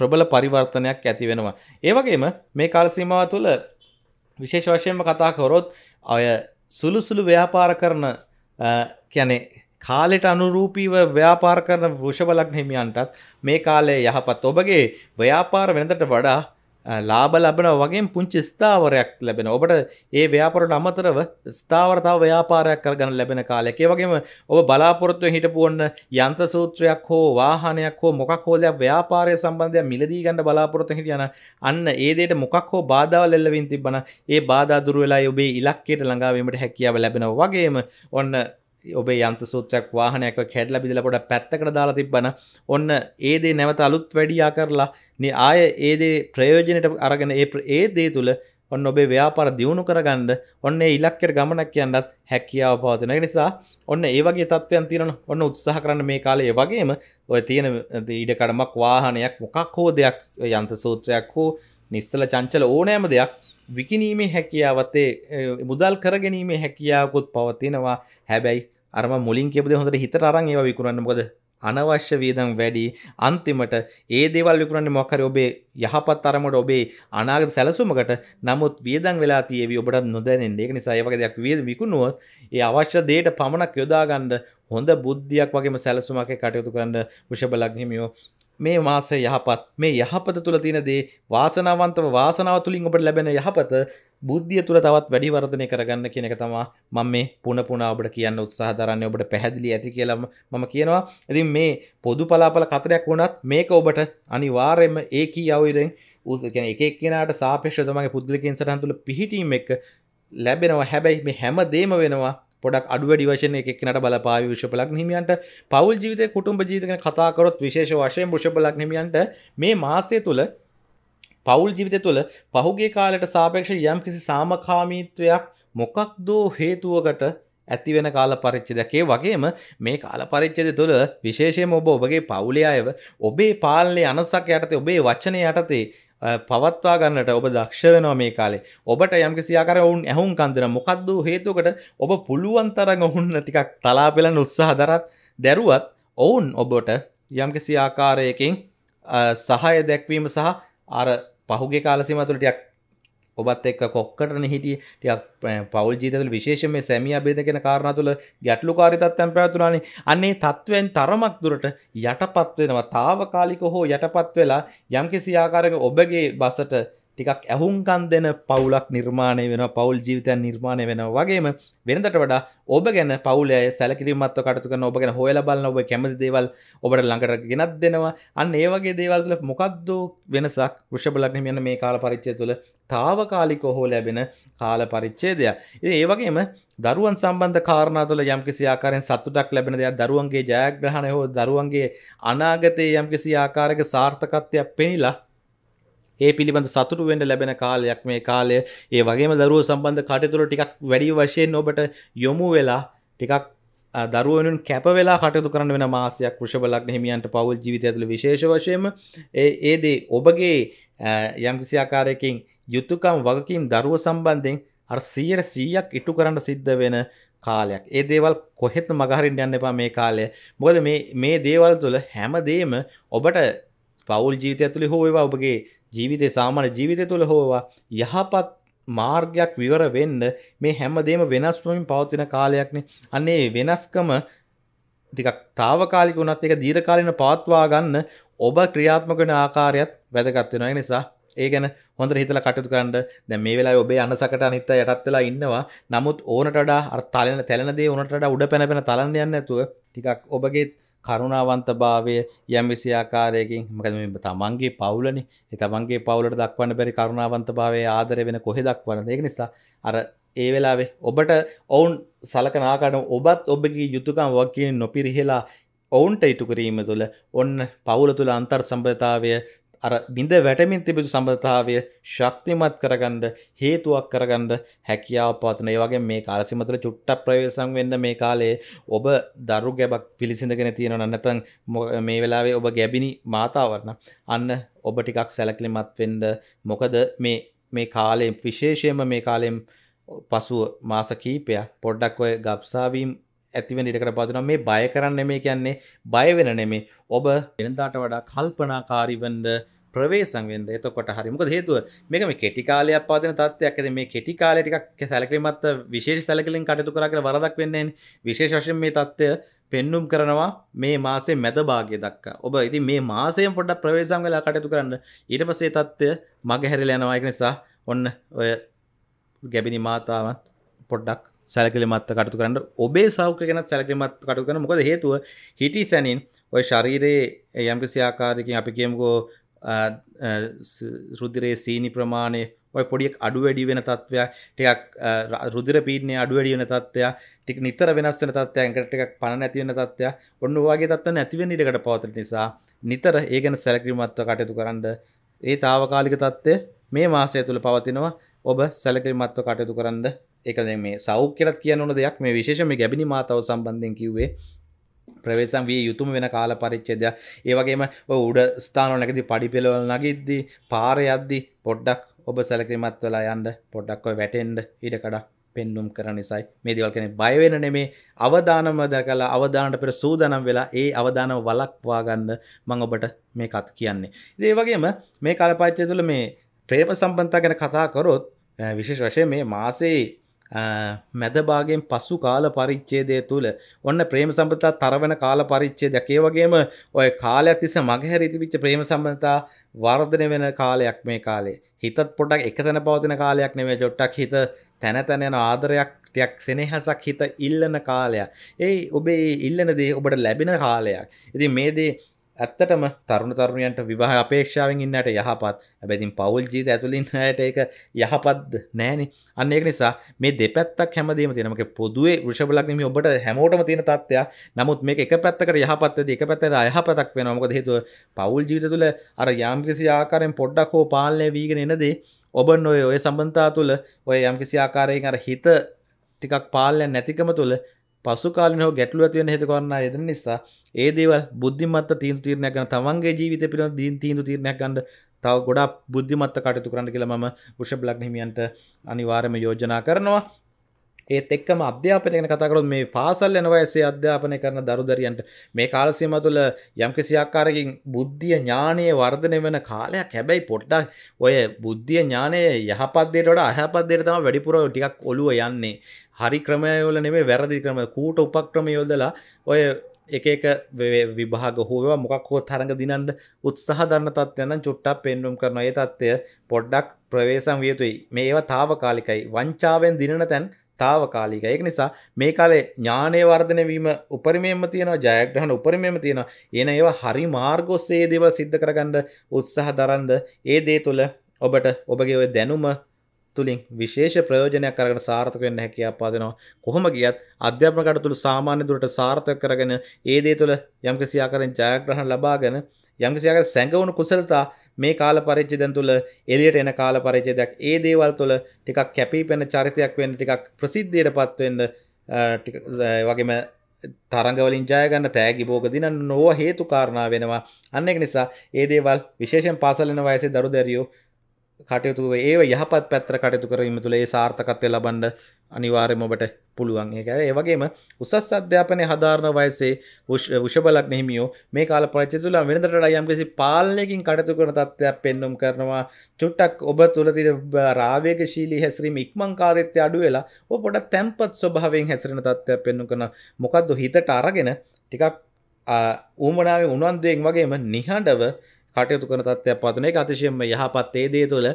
ප්‍රබල පරිවර්තනයක් ඇති වෙනවා. ඒවගේම මේ කාලසීමාව තුළ විශේෂ වශයෙන්ම කතා කරොත් අය සුළු සුළු ව්‍යාපාර කරන කියැනේ කාලෙට අනුරූපීව ව්‍යාපාර කරන වෘෂභලක් හිමියන්ටත් මේ කාලේ යහපත් ඔබගේ ව්‍යාපාර වෙනදට වඩා ලාබ ලබන වගේ පුංචි ස්ථාවරයක් ලැබෙන ඔබට ඒ ව්‍යාපරට අමතරව ස්ථාවරතාව ව්‍යාපාරයක් කරගන්න ලැබෙන කාලයක් ඒ වගේම ඔබ බලාපොරොත්තුව හිටපුුවන්න යන්ත සූත්‍රයක් හෝ වාහනයක් හෝ මොකක් හෝදයක් ව්‍යාපාරය සම්බන්ධය මිලදී ගන්න බලාපොරොත්තු හිටියන අන්න ඒදේට මොකක් හෝ බාධාව එල්ලවින් තිබන ඒ බාධදුර වෙලා ඔබේ ඉලක්කයට ළඟාවීමට හැකියාව ලැබෙන වගේම ඔන්න ඔබේ යන්ත සූත්‍රයක් වාහනයක් කැඩල බිදල පොඩ පැත්තකට දාලා තිබන ඔන්න ඒදේ නැවත අලුත් වැඩියා කරලා නි ආය ඒදේ ප්‍රයෝජනයට අරගෙන ඒ ඒ දේ තුළ ඔන්න ඔබේ ව්‍යාපාර දියුණු කරගන්න ඔන්න ඉලක්කයට ගමනක් කියන්නත් හැකියාව පවතින නිසා ඔන්න ඒවගේ තත්වයන් තියෙන ඔන්න උත්සාහ කරන්න මේ කාලේ වගේම ඔය තියෙන ඊඩකඩමක් වාහනයක් මොකක් හෝ දෙයක් යන්ත සූත්‍රයක් හෝ නිස්සල චංචල ඕනෑම දෙයක් විකිනීමේ හැකියාවතේ මුදල් කරගැනීමේ හැකියාවකුත් පවතිනවා හැබැයි අරම මුලින් කෙබද හොඳට හිත අරන් ඒවා විකුණන්න මොකද අනවශ්‍ය වීදම් වැඩි අන්තිමට ඒ දේවල් විකුණන්නේ මොකරි ඔබේ යහපත් අරමට ඔබේ අනාගත සැලසුමකට නමුත් වියදම් වෙලා තියෙවි ඔබට නොදැනෙන්නේ ඒක නිසා ඒ වගේ දෙයක් වියද විකුණුවොත් ඒ අවශ්‍ය දේට පමණක් යොදා ගන්න හොඳ බුද්ධියක් වගේම සැලසුමක් කටයුතු කරන්න වෘෂභ ලග්න හිමියෝ මේ මාසය යහපත් මේ යහපත තුළ තියනදේ වාසනාවන්තව වාසනාව තුළින් ඔබට ලැබෙන යහපත බුද්ධිය තුළ තවත් වැඩිවර්ධනය කරගන්න කියන එක තමා මම මේ පුන පුනා ඔබට කියන්න උත්සාහ දරන්නේ ඔබට පැහැදිලි ඇති කියලා මම කියනවා ඉතින් මේ පොදු පලාපල කතරයක් වුණත් මේක ඔබට අනිවාර්යෙන්ම ඒකී අවුරෙන් උත්කැන එකක් කියෙනට සාපේක්ෂ තමගේ පුද්ලිකින් සටහන්තුළ පිහිටීම එක ලැබෙනවා හැබැයි මේ හැම දේම වෙනවා පොඩක් අඩුවැඩි වශයෙන් එකක්නට බලපාවි විෂපලක් හිමියන්ට පවල් ජීවිතය කුටුම්ඹ ජීවිතන කතාකරොත් විශේෂ වශයෙන් භෂපලක් හිමියන්ට මේ මාසය තුළ පවුල් ජීවිතය තුළ පහුගේ කාලට සාපේක්ෂ යම් කිසි සාමකාමීත්වයක් මොකක් දෝ හේතුවකට ඇතිවෙන කාල පරිච්චිදකේ වගේම මේ කාල පරිච්චද තුළ විශේෂයම ඔබ ඔබගේ පවුලේ අයව ඔබේ පාලනය අනසක් යටතේ ඔබේ වචනය යටතේ පවත්වා ගන්නට ඔබ දක්ෂ වෙනවා මේ කාලේ ඔබට යම් සියාකර ඔවුන් ඇහුම් කන්දන මොකක්ද හේතුකට ඔබ පුළුවන් තරඟ ඔහුන්න ටිකක් තලා පෙළන උත්සාහ දරත් දැරුවත් ඔවුන් ඔබට යම් කිසි ආකාරයකින් සහය දැක්වීම සහ අර පහුගේ කාලසිමතුළටයක් ඔබත් එක් කොක්කටන හිටිය ටයක් පවල් ජීතල විශේෂම සැමිය බේදගෙන කාරණ තුළ ගැටලු කාරිතත්තැන් පැවතුනානේ අන්නේ තත්ත්වයෙන් තරමක් දුරට යටපත්වෙනවා තාවකාලික හෝ යටපත් වෙලා යම්කිසි ආකාරක ඔබගේ බසට ටිකක් ඇහුම්කන් දෙන පවුලක් නිර්මාණය වෙන පවුල් ජීවිතයන් නිර්මාණය වෙන වගේම වෙනදට වඩා ඔබ ගැන පවුලය සැලකිරීමත්ව කටතුක ඔබ ගැන හොයල බලන්න ඔබ කැමති දේවල් ඔබට ළඟට ගෙනත් දෙනවා අන්න ඒවගේ දේවල්තුල මොකක්ද වෙනසක් වෘෂභලක්න යන මේ කාල පරිච්චය තුළ තාවකාලික හෝ ලැබෙන කාල පරිච්චේදයක් ඒවගේම දරුවන් සම්බන්ධ කාරණා තුළ යම්කිසි ආකාරයෙන් සතුටක් ලැබෙන දෙයක් දරුවන්ගේ ජයග්‍රහණය හෝ දරුවන්ගේ අනාගතයේ යම්කිසි ආකාරයක සාර්ථකත්වයක් පෙනිලා ඒ පිළිබඳ සතුරු වෙන්ඩ ලැබෙන කාලයක් මේ කාලය ඒ වගේම දරුව සම්බන්ධ කටතුර ටිකක් වැඩි වශයෙන් ඔබට යොමු වෙලා ටිකක් දරුවනුන් කැප වෙලා කටයුතු කරන්න වෙන මාසයක් වෘෂභලක් හිමියන්ට පවුල් ජීවිත ඇතුළ විශේෂ වශයෙන් ඒදේ ඔබගේ යම්කිසි ආකාරයකින් යුතුකම් වගකීම් දරුව සම්බන්ධයෙන් අර සීර සීයක් ඉටු කරන්න සිද්ධ වෙන කාලයක් ඒ දේවල් කොහෙත් මගහරින් යන්න එපා මේ කාලය මොකද මේ දේවල් තුළ හැමදේම ඔබට පවුල් ජීවිතය ඇතුළි හෝවා ඔබගේ ජීවිතය සාමාන්‍ය ජීවිතය තුළ හෝවා යහපත් මාර්ගයක් විවර වෙන්න මේ හැමදේම වෙනස්වමින් පවතින කාලයක්නේ අන්නේ වෙනස්කම ටිකක් තාවකාලික වුණත් ඒක දීර්ඝකාලීන පවත්වා ගන්න ඔබ ක්‍රියාත්මක වෙන ආකාරයත් වැදගත් වෙනවා ඒ නිසා ඒ ගැන හොඳට හිතලා කටයුතු කරන්න දැන් මේ වෙලාවේ ඔබේ අනසකට අනිත් අය යටත් වෙලා ඉන්නවා නමුත් ඕනට වඩා අර තලන තැලන දේ ඕනට වඩා උඩ පැන පැන තලන්න යන්නේ නැතුව ටිකක් ඔබගේ කරුණාවන්තභාවය යම් විසි ආකාරයකින් මොකද මේ තමන්ගේ පවුලනේ ඒ තමන්ගේ පවුලට දක්වන්න බැරි කරුණාවන්තභාවය ආදරය වෙන කොහෙ දක්වනද ඒක නිසා අර ඒ වෙලාවේ ඔබට ඔවුන් සලකනාකට ඔබත් ඔබගේ යුතුකම් වකින් නොපිරිහෙලා ඔවුන්ට ඉටු කිරීම තුළ ඔන්න පවුල තුළ අන්තර් සම්බධතාවය අර බිඳ වැටමින් තිබිසු සබඳතාවය ශක්තිමත් කරගන්න හේතුවක් කරගන්න හැකියාව පවතන ඒ වගේ මේ කාලසිමතර චුට්ටක් ප්‍රවේශම් වෙන්න මේ කාලේ ඔබ දරු ගැබක් පිළිසිඳගෙන තියෙනවා නැත්නම් මේ වෙලාවේ ඔබ ගැබිනි මාතාවරණ අන්න ඔබ ටිකක් සැලකිලිමත් වෙන්න මොකද මේ මේ කාලේ විශේෂයෙන්ම මේ කාලෙම් පසුව මාස කීපයක් පොඩ්ඩක් ඔය ගබ්සාවීම් ඇතිවෙන ඉඩකට පාතිනවා මේ බය කරන්න මේ කියන්නේ බය වෙන නෙමේ ඔබ වෙනදාට වඩා කල්පනාකාරීවන්න ප්‍රවේසංවෙන්ද එතකොට හරිමක හේතුව මේක මේ කෙටිකාලයක් පාදන තත්වයක් ඇද මේ කෙටිකාලය ටිකක් සැලකිලිමත් විශේෂ සැලකලින් කටයුතු කරා කියලා වරදක් වෙන්නේ විශේෂ වශයෙන් මේ තත්ත්වය පෙන්නුම් කරනවා මේ මාසේ මැදභාගය දක්වා ඔබ ඉති මේ මාසයෙන් පොඩ්ඩක් ප්‍රවේශම් වෙලා කටයුතු කරන්න ඊට පස්සේ තත්ත්වය මගහැරලා යනවා ඒක නිසා ඔන්න ඔය ගැබිනි මාතාවත් පොඩ්ඩක් සැලකිලිමත් කටතු කරන්න ඔබේ සෞඛ්‍ය ගැනත් සැලකිලිමත් කටු කරන මොකද හේතුව හිටි සැනින් ඔය ශරීරයේ යම්කිසි ආකාරයකින් අපි කියමුකෝ රුදිරයේ සීනි ප්‍රමාණය ඔය පොඩියක් අඩු වැඩි වෙන තත්ත්වයක් ටිකක් රුදිර පීඩනය අඩු වැඩි වෙන තත්ත්වයක් ටික නිතර වෙනස් වෙන තත්ත්වයක් එකට ටිකක් පණ නැති වෙන තත්ත්වයක් ඔන්න ඔය වගේ තත්ත්වයන් නැති වෙන ඉඩකට පවතින නිසා නිතර ඒ ගැන සැලකිලිමත්ව කටයුතු කරන්න ඒ తాවකාලික தත්ත්වය මේ මාසය තුළ පවතිනවා ඔබ සැලකිලිමත්ව කටයුතු කරන්න එකද මේ සෞඛ කියලත් කියනු දෙයක් මේ විශේෂම ගැබිනි මාතාව සම්බන්ධයෙන් කිව්වේ ප්‍රවේශම් විය යුතුම වෙන කාල පරිච්ඡේදය. ඒ වගේම උඩ ස්ථානවලදී පඩි පෙළවල නගිද්දී පාරේ යද්දී පොඩ්ඩක් ඔබ සැලකිලිමත් වෙලා යන්න පොඩ්ඩක් ඔය වැටෙන්න ඊට කඩක් පෙන්නුම් කරන නිසායි මේ දේවල් කියන්නේ බය වෙන නෙමේ අවදානම දැකලා අවදානට පෙර සූදානම් වෙලා ඒ අවදානම වළක්වා ගන්න මම ඔබට මේකත් කියන්නේ. ඉතින් ඒ වගේම මේ කාල පරිච්ඡේදය තුළ මේ ට්‍රේම සම්බන්ධතා ගැන කතා කරොත් විශේෂ වශයෙන් මේ මාසේ මැදභාගෙන් පසු කාල පරිච්චේදය තුළ ඔන්න ප්‍රේම සම්පතා තරවන කාල පරිච්චේ දැකේ වගේම ඔය කාල ඇතිස මගහැරිතිවිච්ච ප්‍රේම සම්බඳතා වර්ධන වෙන කාලයක් මේ කාලේ හිතත් පොඩක් එක තැන පවතින කාලයක් නෙමේ ජොට්ටක් හිත තැන තැනයන ආදරයක්ටයක් සෙනෙහසක් හිත ඉල්ලන කාලයක් ඒ ඔබේ ඉල්ලනදේ ඔබට ලැබෙන කාලයක් ඉති මේදේ ඇත්තටම තරුණ තරුණයන්ට විවාහ අපේක්ෂාවෙන් ඉන්නට යහපත් ඇබැතින් පවුල් ජීත ඇතුළින්හයට ඒක යහපත් නෑනි අන්න ඒක නිසා මේ දෙපැත්තක් හැමදීම තිනමක පොදුවේ ෘෂබලක්නම ඔබට හැමෝටම තියෙන තත්වයක් නමුත් මේ එක පැත්තකට යහපත්වද එක පැත්තට අයහපතක් වෙන මොකද හේතුව පවුල් ජීවිත තුළ අර යාම්කිසි ආකාරයෙන් පොඩ්ඩක් හෝ පාලනය වීගෙන එනදේ ඔබ නොය ඔය සම්බන්තා තුළ ඔය යම්කිසි ආකාරයෙන් අර හිත ටිකක් පාලනය නැතිකම තුළ පසුකාලනෝ ගැටලුව ඇතිවෙන හේතුකරන්න යදන නිසා ඒ දේව බුද්ධිමත් තීන් තීරණයක් ගන්න තමන්ගේ ජීවිත පිළිබඳ දීන් තීන්දුව තීරණයක් ගන්න තව ගොඩාක් බුද්ධිමත් කටයුතු කරන්න කියලා මම වෘෂභ ලග්න හිමියන්ට අනිවාර්යයෙන්ම යෝජනා කරනවා ඒත් එක්කම අධ්‍යාපනය ගැන කතා කරොත් මේ පාසල් යන වයසේ අධ්‍යාපනය කරන දරු දැරියන්ට මේ කාල සීමාව තුළ යම්කිසි ආකාරයකින් බුද්ධිය ඥානය වර්ධනය වෙන කාලයක් හැබැයි පොඩ්ඩක් ඔය බුද්ධිය ඥානය යහපත් දෙයට වඩා අයහපත් දෙයට තමයි වැඩිපුර ටිකක් ඔළුව යන්නේ හරි ක්‍රමවල නෙමෙයි වැරදි ක්‍රම කූට උපක්‍රම යොදලා ඔය එක එක විභාග හෝවා මොකක් හෝ තරඟ දිනන්ට උත්සාහ දන්න තත්වයන චුට්ටක් පෙන්නුම් කරන ඒ තත්ත්වය පොඩ්ඩක් ප්‍රවේශම් වියතුයි මේවා තාවකාලිකයි වංචාවෙන් දිනන තැන් තාවකාලික ඒක නිසා මේ කාලේ ඥානය වර්ධනය වීම උපරිමයෙන්ම තියෙනවා ජයග්‍රහණ උපරිමයෙන්ම තියෙනවා එන ඒවා හරි මාර්ගොස්සේ දේව සිද්ධ කරගන්න උත්සාහ දරන්න ඒ දේ තුළ ඔබට ඔබගේ ඔය දැනුම තුළින් විශේෂ ප්‍රයෝජනයක් කරගෙන සාර්ථක වෙන්න හැකියාව පාදනවා. කොහොම ගියත් අධ්‍යාපන කටයුතු සාමාන්‍ය දුරට සාර්ථක කරගෙන ඒ දේ තුළ යම්කිසි ආකාරයෙන් ජයග්‍රහණ ලබාගෙන යම්කිසි ආකාරයෙන් සැඟවුණු කුසලතා මේ කාල පරිච්ඡේදයන් තුළ එළියට එන කාල පරිච්ඡේදයක් ඒ දේවල් තුළ ටිකක් කැපිපෙන චරිතයක් වෙන්න ටිකක් ප්‍රසිද්ධියටපත් වෙන්න වගේම තරගවලින් ජයගන්න තෑගි බෝග දින නොව හේතු කාරණා වෙනවා අන්න එක නිසා ඒ දේවල් විශේෂෙන් පාසලන වයසේ දරු දැරියෝ කටයුතු ඒ යහපත් පැත්‍ර කටයුතු කරීම තුළ ඒ සාර්ථකත්වය ලබන්ඩ අනිවාර්යම ඔබට පුළුවන් ඒක ඒවගේම උසස් අධ්‍යාපනය හදාරණ වයසේ විෂබලක් නෙහිමියෝ මේ කාල පච්ච තුළ වෙනදරට යම්කිසි පාලනයකින් කටතු කරන තත්ත්වයක් පෙන්නුම් කරනවා චුට්ටක් ඔබ තුළතිර රාවේක ශීලී හැසිරීම ඉක්මං කාරත්‍ය අඩු වෙලා පොඩ තැම්පත් ස්වභාවෙන් හැසිරෙන තත්ත්වයක් පෙන්නු කන මොකක්ද හිතට අරගෙන ටිකක් ඌමනාවේ උනන්දුවෙන් වගේම නිහඬව කටයුතු කන තත්ත්වයක් පත්වන එක අතිශයෙන්ම යහපත්තේ දේ තුළ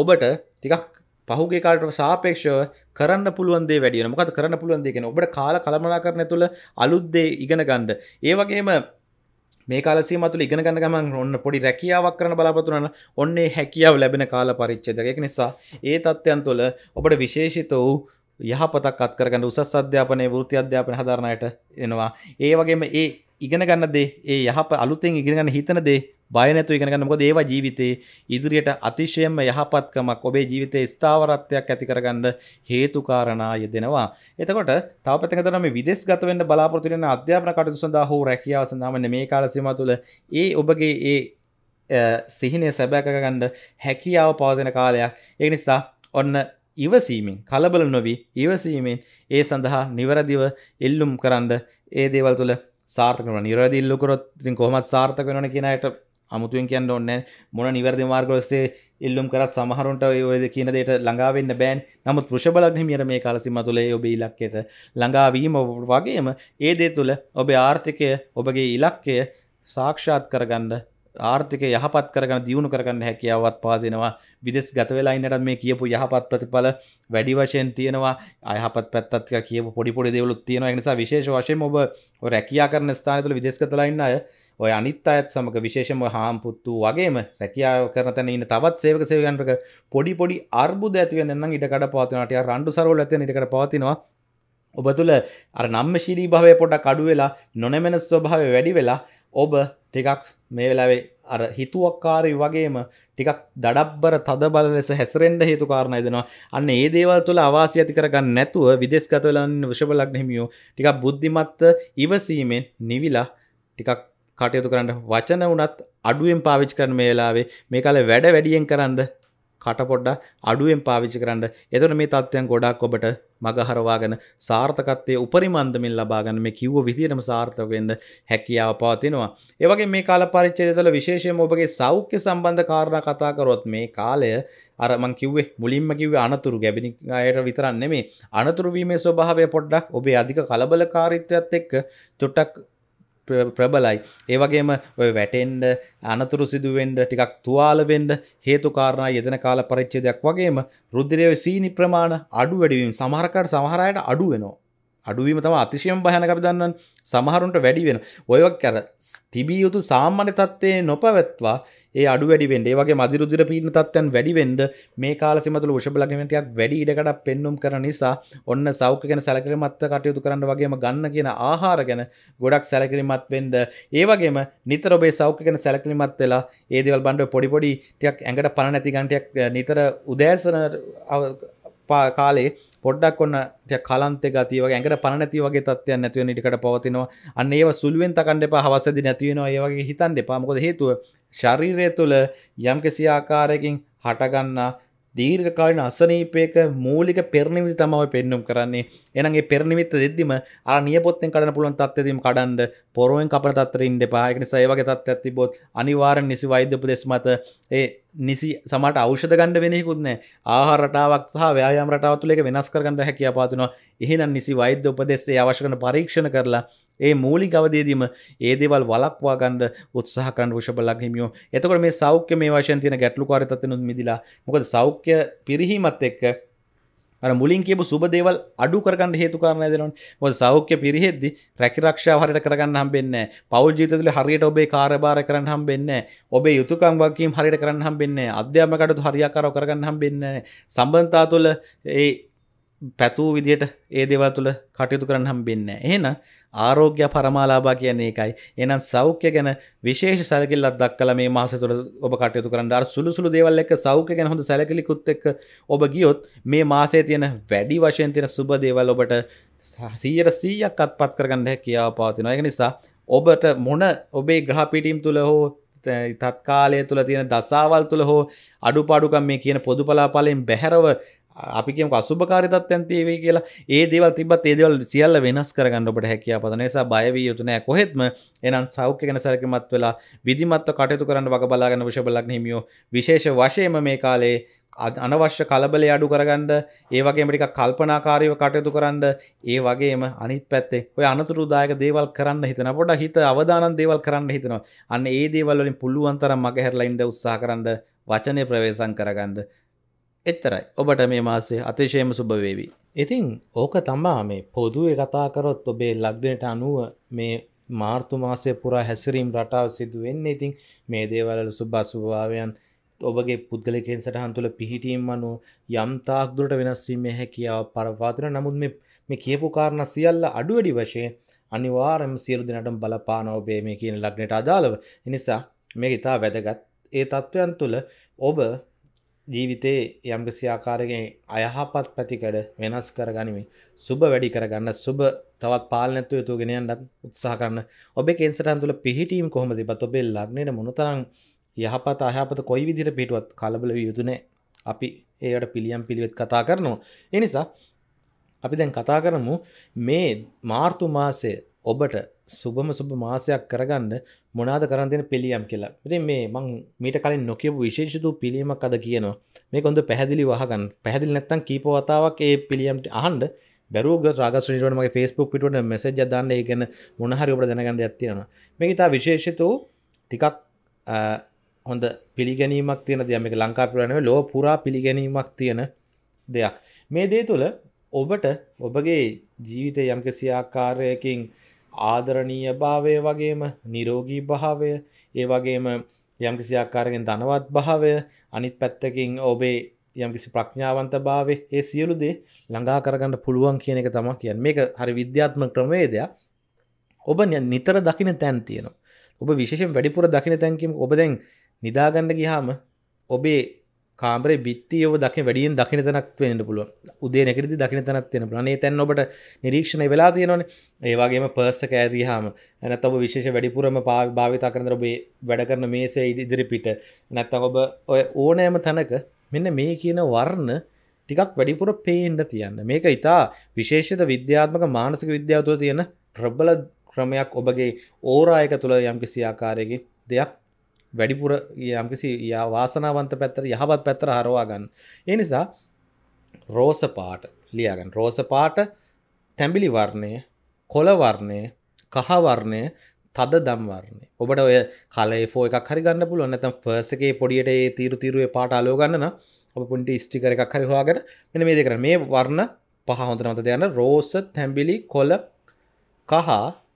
ඔබට ටිකක් පහුගේ කාලට සාපේක්ෂව කරන්න පුළුවන්දේ වැඩිය මොකද කරන්න පුළුවන් දෙගෙන ඔබට කාල කළමනා කරන තුළ අලුද්දේ ඉගෙන ගණ්ඩ ඒවගේම මේ කාලසීම තුළ ඉගෙන ගන්න ගමන් ඔන්න පොඩි රැකියාවක් කරන බලාපොරොත්තු වෙන ඔන්නේ හැකියාව ලැබෙන කාල පරිච්ඡේදයක ඒක නිසා ඒ தත්ත්වයන් තුළ ඔබට විශේෂිත වූ යහපතක් අත්කරගන්න උසස් අධ්‍යාපනයේ වෘත්ති අධ්‍යාපන හදාරණයට එනවා ඒ වගේම ඒ ඉගෙන ගන්න දේ ඒ යහප අලුතෙන් ඉගෙන ගන්න හිතන දේ බය නැතුව ඉගෙන ගන්න. මොකද ඒවා ජීවිතේ ඉදිරියට අතිශයම යහපත්කමක් ඔබේ ජීවිතයේ ස්ථාවරත්වයක් ඇති කරගන්න හේතු කාරණා යෙදෙනවා. එතකොට තව පැත්තක තමයි මේ විදේශගත වෙන්න බලාපොරොත්තු වෙන අධ්‍යාපන කටයුතු සඳහා හෝ රැකියාව සඳහා මේ කාල සීමාව තුළ ඒ ඔබගේ ඒ සිහිනය සැබෑකරගන්න හැකියාව පවදන කාලයක් ඒ නිසා ඔන්න ඉවසීමෙන් කලබල නොවී ඉවසීමෙන් ඒ සඳහා නිවරදිව එල්ලුම් කරන්න ඒ දේවල් තුළ සාර්ථකන නිරදිල්ලුකරොත් තින් කොහොමත් සාර්ථක වෙනන කියනයට අමුතුවෙන් කියන්න ඔන්න මොන නිවැරදි මාර්ගොස්සේ ඉල්ලුම් කරත් සමහරුන්ට ඔයද කියන දේට ළඟාවෙන්න බෑන් නමුත් ෘෂබලක් හිමියර මේ කාලසිම තුළේ ඔබේ ඉලක්කයට ළඟාවීම වගේම ඒ දේ තුළ ඔබේ ආර්ථිකය ඔබගේ ඉලක්කය සාක්ෂාත් කරගන්න ආර්ථික යහපත් කරගන්න දියුණු කරගන්න හැකියාවත් පාදෙනවා විදෙස් ගත වෙලා ඉන්නට මේ කියපු යහපත් ප්‍රතිඵල වැඩි වශයෙන් තියෙනවා අයහපත් පැත්තත් කියපු පොඩි පොඩි දේවලුත් තියෙනවා ඒ නිසා විශේෂ වශයෙන් ඔබ රැකියා කරන ස්ථානය තුළ විදෙස් ගතලා ඉන්න අය ඔය අනිත් අයත් සමඟ විශේෂම හාම්පුත්තු වගේම රැකියාව කරන තැන ඉන්න තවත් සේවක සේවකයන්ට පොඩි පොඩි අර්බුද ඇති වෙන්න නම් ඉඩකඩ පවතිනවාට යා රණ්ඩු සරවල ඇති වෙන ඉඩකඩ පවතිනවා ඔබ තුළ අර නම්මශීලී භාවය පොඩක් අඩු වෙලා නොනැමෙන ස්වභාවය වැඩි වෙලා ඔබ ටිකක් මේ වෙලාවේ අර හිතුවක්කාරී වගේම ටිකක් දඩබ්බර තද බල ලෙස හැසරෙන්ඩ හේතු කාරණ දෙනවා අන්න ඒ දේවල් තුළ අවාසි ඇති කරගන්න නැතුව විදෙස්ගතවලන්න විශබලක් හිමියෝ ටිකක් බුද්ධිමත්ත ඉවසීමෙන් නිවිලා ටිකක් කටයුතු කරන්න වචන වනත් අඩුවෙන් පාවිච් කරන මේ වෙලාවේ මේ කාලේ වැඩ වැඩියෙන් කරන්න කටපොඩ්ඩ අඩුවෙන් පාවිච්චි කරන්න එතන මේ තත්ත්වයන් ගොඩක් ඔබට මගහරවාගෙන සාර්ථකත්වය උපරිමන්දමින් ලබාගන්න මේ කිව්ව විදිහටම සාර්ථකවෙන්න හැකියාව පවතිනවා. ඒවගේ මේ කාල පරිච්ඡේදය තුළ විශේෂයෙන්ම ඔබගේ සෞඛ්‍ය සම්බන්ධ කාරණා කතා කරොත් මේ කාලය අර මං කිව්වේ මුලින්ම කිව්වේ අනතුරු ගැබිනි අයට විතරක් නෙමෙයි අනතුරු වීමේ ස්වභාවය පොඩ්ඩක් ඔබේ අධික කලබලකාරීත්වයත් එක්ක තුට්ටක් ප්‍රබලයි ඒවගේම ඔය වැටෙන්ඩ අනතුරු සිදුවෙන්ඩ ටිකක් තුවාලවෙන්ඩ හේතුකාරණ යෙදන කාල පරිච්චේදයක් වගේම රුද්දිරය සීනි ප්‍රමාණ අඩු වැඩිවීම සමහරකට සමහරයට අඩුවෙනවා අඩුවීම තම අතිශයම භයනක අපි දන්නන් සමහරුන්ට වැඩි වෙන ඔයවක් කර තිබිය යුතු සාමාන්‍ය තත්ත්වය නොපවැත්වා ඒ අඩු වැඩිවෙන්ඩ වගේ මදිරුදුර පීන තත්වයන් වැඩිවෙන්ද මේ කාලසිමතුල උෂබලගමටයක් වැඩි ඉඩකටක් පෙන්නුම් කර නිසා ඔන්න සෞඛ ගැන සැලකිරමත්ත කටයුතු කරන්න වගේම ගන්න කියන ආහාර ගැන ගොඩක් සැලකිරිමත් වෙන්ඩ ඒවගේම නිතර ඔබේ සෞඛ ගැන සැලකිරිමත් වෙලා ඒදවල් බන්ඩ පොඩිපොඩි ටයක් ඇඟට පණ නැති ගන්ටයක් නිතර උදෑසන කාලේ පොඩ්ඩක් ඔන්න කලන්ත ගතිව ඇඟට පනැති වගේ තත්වය නැතිව නිටිකට පවතිනවා අන්න ඒව සුළුවෙන් තකන්ඩ එපා හවසදි නැතිවෙනවා ඒවගේ හිතන් දෙපා මොකද හේතුව ශරීරය තුළ යම්කිසි ආකාරයකින් හටගන්නා දීර්ඝකාලන අසනීපයක මූලික පෙරණිවිදි තමයි පෙන්නුම් කරන්නේ. එහෙනම් ඒ පෙරණිවිත දෙද්දිම අර නියපොත්තෙන් කඩන්න පුළුවන් තත්ත්වෙදීම කඩන්න පොරොවෙන් කපන තත්ත්වෙට ඉන්න එපා. ඒක නිසා ඒ වගේ තත්ත්වයක් තිබ්බොත් අනිවාර්යෙන් නිසි වෛද්‍ය උපදෙස් මත ඒ නිසි සමහරට ඖෂධ ගන්න වෙනෙහිකුත් නැහැ. ආහාර රටාවක් සහ ව්‍යායාම රටාව තුළ ඒක වෙනස් කරගන්න හැකියාව පාතුනවා. එහෙනම් නිසි වෛද්‍ය උපදෙස් ඒ අවශ්‍ය කරන පරීක්ෂණ කරලා ඒ මූලි ගවදේදීම ඒ දේවල් වලක්වා ගන්ඩ උත්සාහකන් ෘෂබලක් හිමියෝ එතකට මේ සෞඛ්‍ය මේ වශන් තියෙන ගැටලුකාරතත්වනුත් මිදිලා මොකද සෞඛ්‍ය පිරිහීමත් එක්ක මුලින් කියපු සුබදේවල් අඩු කරගන්න හේතුකාරණ දෙනවන් ො සෞඛ්‍ය පිරිහෙද්දි රැකිරක්ෂා හරිට කරගන්න හම් බෙන්න පවල් ජීතතුල හරියට ඔබේ කාරබාර කරන්න හම් බෙන්න ඔබේ යුතුකම් වකීම් හරිට කරන්න හම් බෙන්න අධ්‍යාමකටතු හරියාකාර කරගන්න හම් බෙන්න සම්බන්තා තුළ ඒ පැතුූ විදියට ඒ දෙවල් තුළ කටයුතු කරන්න හම්බෙන්න එහෙන ආරෝග්‍ය පරමාලාබා කියන්නේ එකයි එනම් සෞඛ්‍ය ගැන විශේෂ සැලකිල්ලක් දක්කලා මේ මාස තුළ ඔබ කටයුතු කරන්න අර සුළු සුළු දේවල් එක්ක සෞඛ්‍ය ගැන හොඳ සැලකිලිකුත් එක්ක ඔබ ගියොත් මේ මාසයේ තියෙන වැඩි වශයෙන් තියෙන සුබ දේවල් ඔබට 100%ක් අත්පත් කරගන්න හැකියාව පවතිනවා ඒක නිසා ඔබට මොන ඔබේ ග්‍රහ පිටීම් තුළ හෝ තත්කාලය තුළ තියෙන දසාවල් තුළ හෝ අඩුපාඩුකම් මේ කියන පොදු පලාපලෙන් බැහැරව අපිකම අසුභකාරිතත්යන් තියවේ කියලා ඒ දේව තිබත් ඒදවල් සියල්ල වෙනස් කරගන්න ඔබට හැකියා පද නිසා බයවී යුතුනෑ කොහෙත්ම එනම් සෞඛ්‍ය ගැන සැරකමත් වෙලා විදිමත්ව කටයුතු කරන්න වග බලාගන්න විශබලක් හිමියෝ විශේෂ වශයම මේ කාලේ අනවශ්‍ය කලබල අඩු කරගන්න ඒ වගේ මටික කල්පනාකාරීව කටයුතු කරන්න ඒ වගේම අනිත් පැත්තේ ඔය අනතුරුදායක දේවල් කරන්න හිතන පොඩ හිත අවධානන් දේවල් කරන්න හිතනවා අන්න ඒ දේවල්ලින් පුළුවන්තරම් මගහැරලා ඉන්ඩ උත්සා කරන්න වචනය ප්‍රවේශන් කරගන්න එත්තරයි ඔබට මේ මාසේ අතිශයම සුභවේවි. ඉතිං ඕක තමා මේ පොදුවේ කතා කරොත් ඔබේ ලක්දනට අනුව මේ මාර්තු මාසය පුරා හැසිරීම් රටාව සිදුවෙන්න ඉතිං මේ දේවල සුභාසුභාවයන් ඔබගේ පුද්ගලිකෙන් සටහන් තුළ පිහිටීම් අනු යම්තාක්දුරට වෙනස්වීම හැකියාව පරවාතන නමුත් මේ කියපු කාරණ සියල්ල අඩුවඩි වශයෙන් අනිවාරම සියලු දෙනටම බලපාන ඔබේ මේ කියන ලක්නට අදාළව නිසා මේ ඉතා වැදගත් ඒ තත්ත්වයන් තුළ ඔබ ජීවිතේ යම්කිසි ආකාරයෙන් අයහපත් පැතිකඩ වෙනස් කරගනිමින් සුබ වැඩි කරගන්න සුබ තවත් පාලනැත්තු යුතු ගෙනයන්නත් උත්සාහ කරන්න ඔබේ කේන්සටන් තුළ පිහිටීම් කොහොම තිබත් ඔබේ ලග්නයට මොනතරම් යහපත අයහපත කොයි විදිර පිටුවත් කලබල යුතුනේ අපි ඒයට පිළියම් පිළිවෙත් කතා කරනවා එනිසා අපි දැන් කතා කරමු මේ මාර්තු මාසය ඔබට සුබම සුබ මාසයක් කරගන්න මොනාද කරන්තින පිළියම් කියලා ඉතින් මේ මං මීට කලින් නොකියපු විශේෂතු පිළියීමක් අද කියනවා මේ කොඳ පැහැදිලි වහගන්න පැහදිලි නැත්තන් කීපවතාවක් ඒ පිළියම්ට අහන්ඩ බැරුග රග නිටමගේ ෆස්බුක් පිටුවට මෙසජ දන්න ගැන මොනහරි ඔබට දැනගන්න ඇත්තියෙනවා මේ ඉතා විශේෂතු ටිකක් හොඳ පිළිගැනීමක් තියෙන දෙයමක ලංකාපිරනව ලෝ පුරා පිළිගැනීමක් තියෙන දෙයක් මේ දේ තුළ ඔබට ඔබගේ ජීවිතය යම්කිසි ආකාරයකින් ආදරණීය භාවය වගේම නිරෝගී භාවය ඒ වගේම යම්කිසි ආකාරගෙන් ධනවත් භාවය අනිත් පැත්තකින් ඔබේ යම්කිසි ප්‍රඥාවන්ත භාවේ ඒ සියලු දේ ළඟා කරගන්න පුළුවන් කියන එක තමක් කියන් මේක හරි විද්‍යාත්ම ක්‍රමේදයක් ඔබ නිතර දකින තැන් තියෙනවා ඔබ විශෂෙන් වැඩිපුර දකින තැන්කම් ඔබ දැන් නිදාගන්න ගිහාම ඔබේ කාමරේ බිත්තියව දකින වැඩියෙන් දකින තැනක් වෙන්න පුළුව උදේ නැකරදි දකින තැනත් වෙන පුළනේ තැන් ඔබට නිරීක්ෂණ වෙලා තියෙනවන ඒවාගේම පර්ස කෑරහාම ඇනත් ඔබ විශේෂ වැඩිපුරම පා භාවිතා කරන ඔබේ වැඩ කරන මේසේ ඉදිරි පිට නැත්තම් ඔබ ඔය ඕනෑම තැනක මෙන්න මේ කියන වර්ණ ටිකක් වැඩිපුර පේන්න තියන්න මේක ඉතා විශේෂත විද්‍යාත්මක මානසික විද්‍යාවතුව තියෙන ප්‍රබල ක්‍රමයක් ඔබගේ ඕරායක තුළ යම්කිසි ආකාරයකි දෙයක් වැඩිපුර යම්කිසි වාසනාවන්ත පැත්තර යහවත් පැත්තර හරවාගන්න. ඒ නිසා රෝස පාට ලියගන්න රෝස පාට තැඹිලි වර්ණය කොළවර්ණය කහවර්ණය තද දම්වරන්නේ ඔබට ඔය කලේ ෆෝ එකක් හරි ගන්න පුළුවන් නැතම් ෆර්සගේ පොඩියට ඒ තීරු තීරුවේ පාට අලෝගන්න ඔබ පුන්ටි ස්ටිකර එකක් හරි හොයාගෙන මෙන මේ දෙකර මේ වර්ණ පහ හොඳ නොත දෙයන්න රෝස තැම්බිලි කොල කහා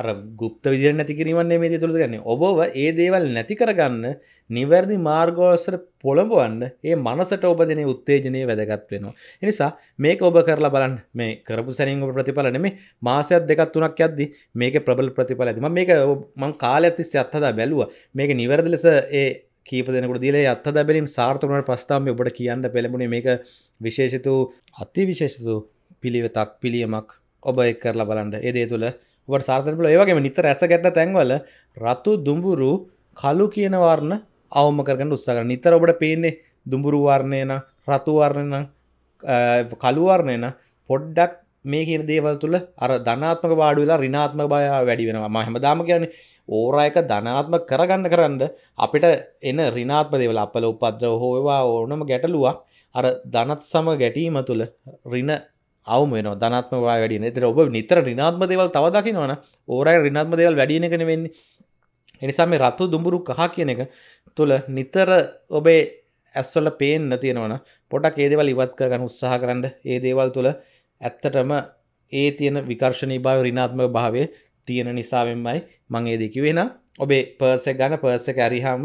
අර ගුප්ත විදිර නැති කිරීමන්නේ මේ තුළ ගන්න ඔබව ඒ දේවල් නැති කරගන්න නිවැරදි මාර්ගෝසර පොළඹුවන්න ඒ මනසට ඔබ දෙන උත්තේජනය වැදගත් වෙනවා. එනිසා මේක ඔබ කරලා බලන් මේ කරපු සැනින් ඔබ ප්‍රතිඵල නෙමේ මාසයක් දෙකක් තුනක් යද්දි මේක ප්‍රබල ප්‍රතිඵල ඇති. මම මේක මං කාලයක් තිස්සේ අත්හදා බැලුවා. මේක නිවැරදි ලෙස ඒ කීප දෙනකට දීලේ අත්හ දැබැලීම් සාර්ථකනට පස්ථාම ඔබට කියන්න පෙළඹුණේ මේක විශේෂතු අති විශේෂතු පිළිවෙතක් පිළියමක් ඔබ එක් කරලා බලන්ට එදේ තුළ ඔබට සාර්ථකල ඒවගේම නිත රැස ගැට තැන්වල රතු දුඹුරු කලු කියන වර්ණ අවම කරගන්න උත්සාහ කරන නිතර ඔබට පේන්නේ දුඹුරු වර්ණය නම් රතු වර්ණය නම් කලු වර්ණය නම් පොඩ්ඩක් මේ කියන දේවල් තුළ අර ධනාත්මක පාඩු වෙලා ඍණාත්මක බය වැඩි වෙනවා මම හැමදාම කියන්නේ ඕරා එක ධනාත්මක කරගන්න කරන්න අපිට එන ඍණාත්මක දේවල් අපල උපද්‍රව හෝ ඒවා ඕනම ගැටලුවක් අර ධනත් සම ගැටීම තුළ ඍණ අවම වෙන ධනත්මවා වැඩින එතර ඔබ නිතර රිනාත්ම දේවල් තවදකිනවන ඕරයි රිනාත්ම දේවල් වැඩියන කෙන වෙන්නේ එනිසා මේ රත්තු දුඹුරු කහ කියන එක තුළ නිතර ඔබේ ඇස්වල පේන්න තියෙනවන පොටක් ඒදවල් ඉවත් කරගන්න උත්සාහ කරන්න ඒ දේවල් තුළ ඇත්තටම ඒ තියෙන විකර්ශණී භාව රිනාත්ම භාවය තියෙන නිසාවෙන්මයි මං ඒදකි වෙන ඔබේ පර්ස ගන පර්ස ඇරිහාම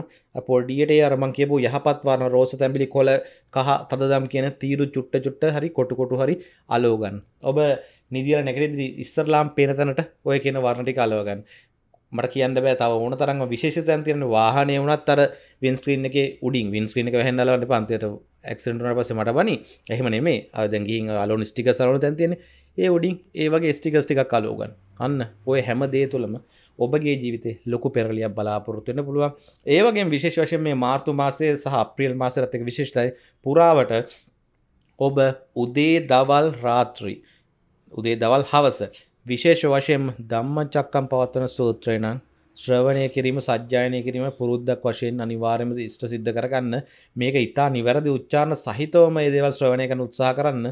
පොඩියට අරමන් කියපු යහපත්වාන රෝස තැබිලි කොල කහ තදම් කියන තීරු චුට්ට චුට්ට හරි කොටුකොටු හරි අලෝගන් ඔබ නිදිර නැකරෙදි ඉස්සරලාම් පේනතනට ඔය කියන වර්ණටි කලෝගන් මට කියන්න බෑ තව ඕන තරන්ම විශේෂතයන් තියෙන වාහනය වුණත් අර වින්ස්ක්‍රීන් එක උඩින් වින්ස්ක්‍රීන එක හැඳලට පන්තියට එක්සටන පස මට බනි එහම නෙමේ අදැගී අලෝ නිස්ටික සරන තැන්තියෙන ඒ උඩින් ඒවගේ ස්ටිකස්ටිකක් කලෝගන් අන්න ඔය හැම දේ තුළම ඔබගේ ජීවිත ලොකු පෙරලියක් බලාපොරොත්තුවෙන පුළුව ඒවගේ විශේෂ වශයෙන් මේ මාර්තු මාසය සහ ප්‍රියල් මාසරත්තක විශේෂතයි පුරාවට ඔබ උදේ දවල් රාත්‍රී උදේ දවල් හවස විශේෂ වශයෙන් දම්ම චක්කම් පවත්වන සූත්‍රයනං ශ්‍රවණය කිරීම සජ්‍යායනය කිරීම පුරුද්දක් වශයෙන් අනිවාර්යම ඉෂ්ට සිද්ධ කරගන්න මේක ඉතා නිවැරදි උච්චාරණ සහිතවම ඒ දේවල් ශ්‍රවණය කරන උත්සාහ කරන්න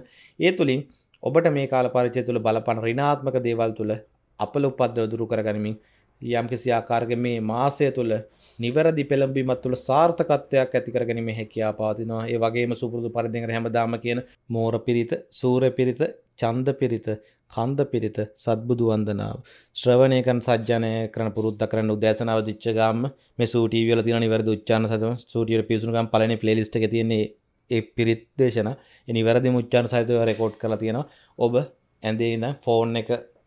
ඒ තුළින් ඔබට මේ කාල පරිචය තුළ බලපන ඍණාත්මක දේවල් තුළ අපල උපද්දව දුරු කරගනිමින් යම්කිසි ආකාරක මේ මාසය තුළ නිවැරදි පෙළඹීමත් තුළ සාර්ථකත්වයක් ඇතිකර ගැනීම හැකියා පාතිනවා ඒ වගේම සුපුරුදු පරිදිර හැමදාම කියන මෝර පිරිත සූර පිරිත චන්ද පිරිත කන්ද පිරිත සත්බුදු වන්දනාව ශ්‍රවණයකන් සජ්ජනය කරන පුරුද්ද කරන්න උදෑසනාව දිච්චගම්ම මේ සූටීවල තින නිවැරදි උච්චාන සතම සූටියට පිසුනුගම් පලන ප්ලේලිස්ට තියෙන්නේ ඒ පිරිත් දේශන නිවැරදි මුච්චාන සහිතව රෙකෝඩ් කලා තියෙනවා ඔබ ඇඳේන ෆෝන් එක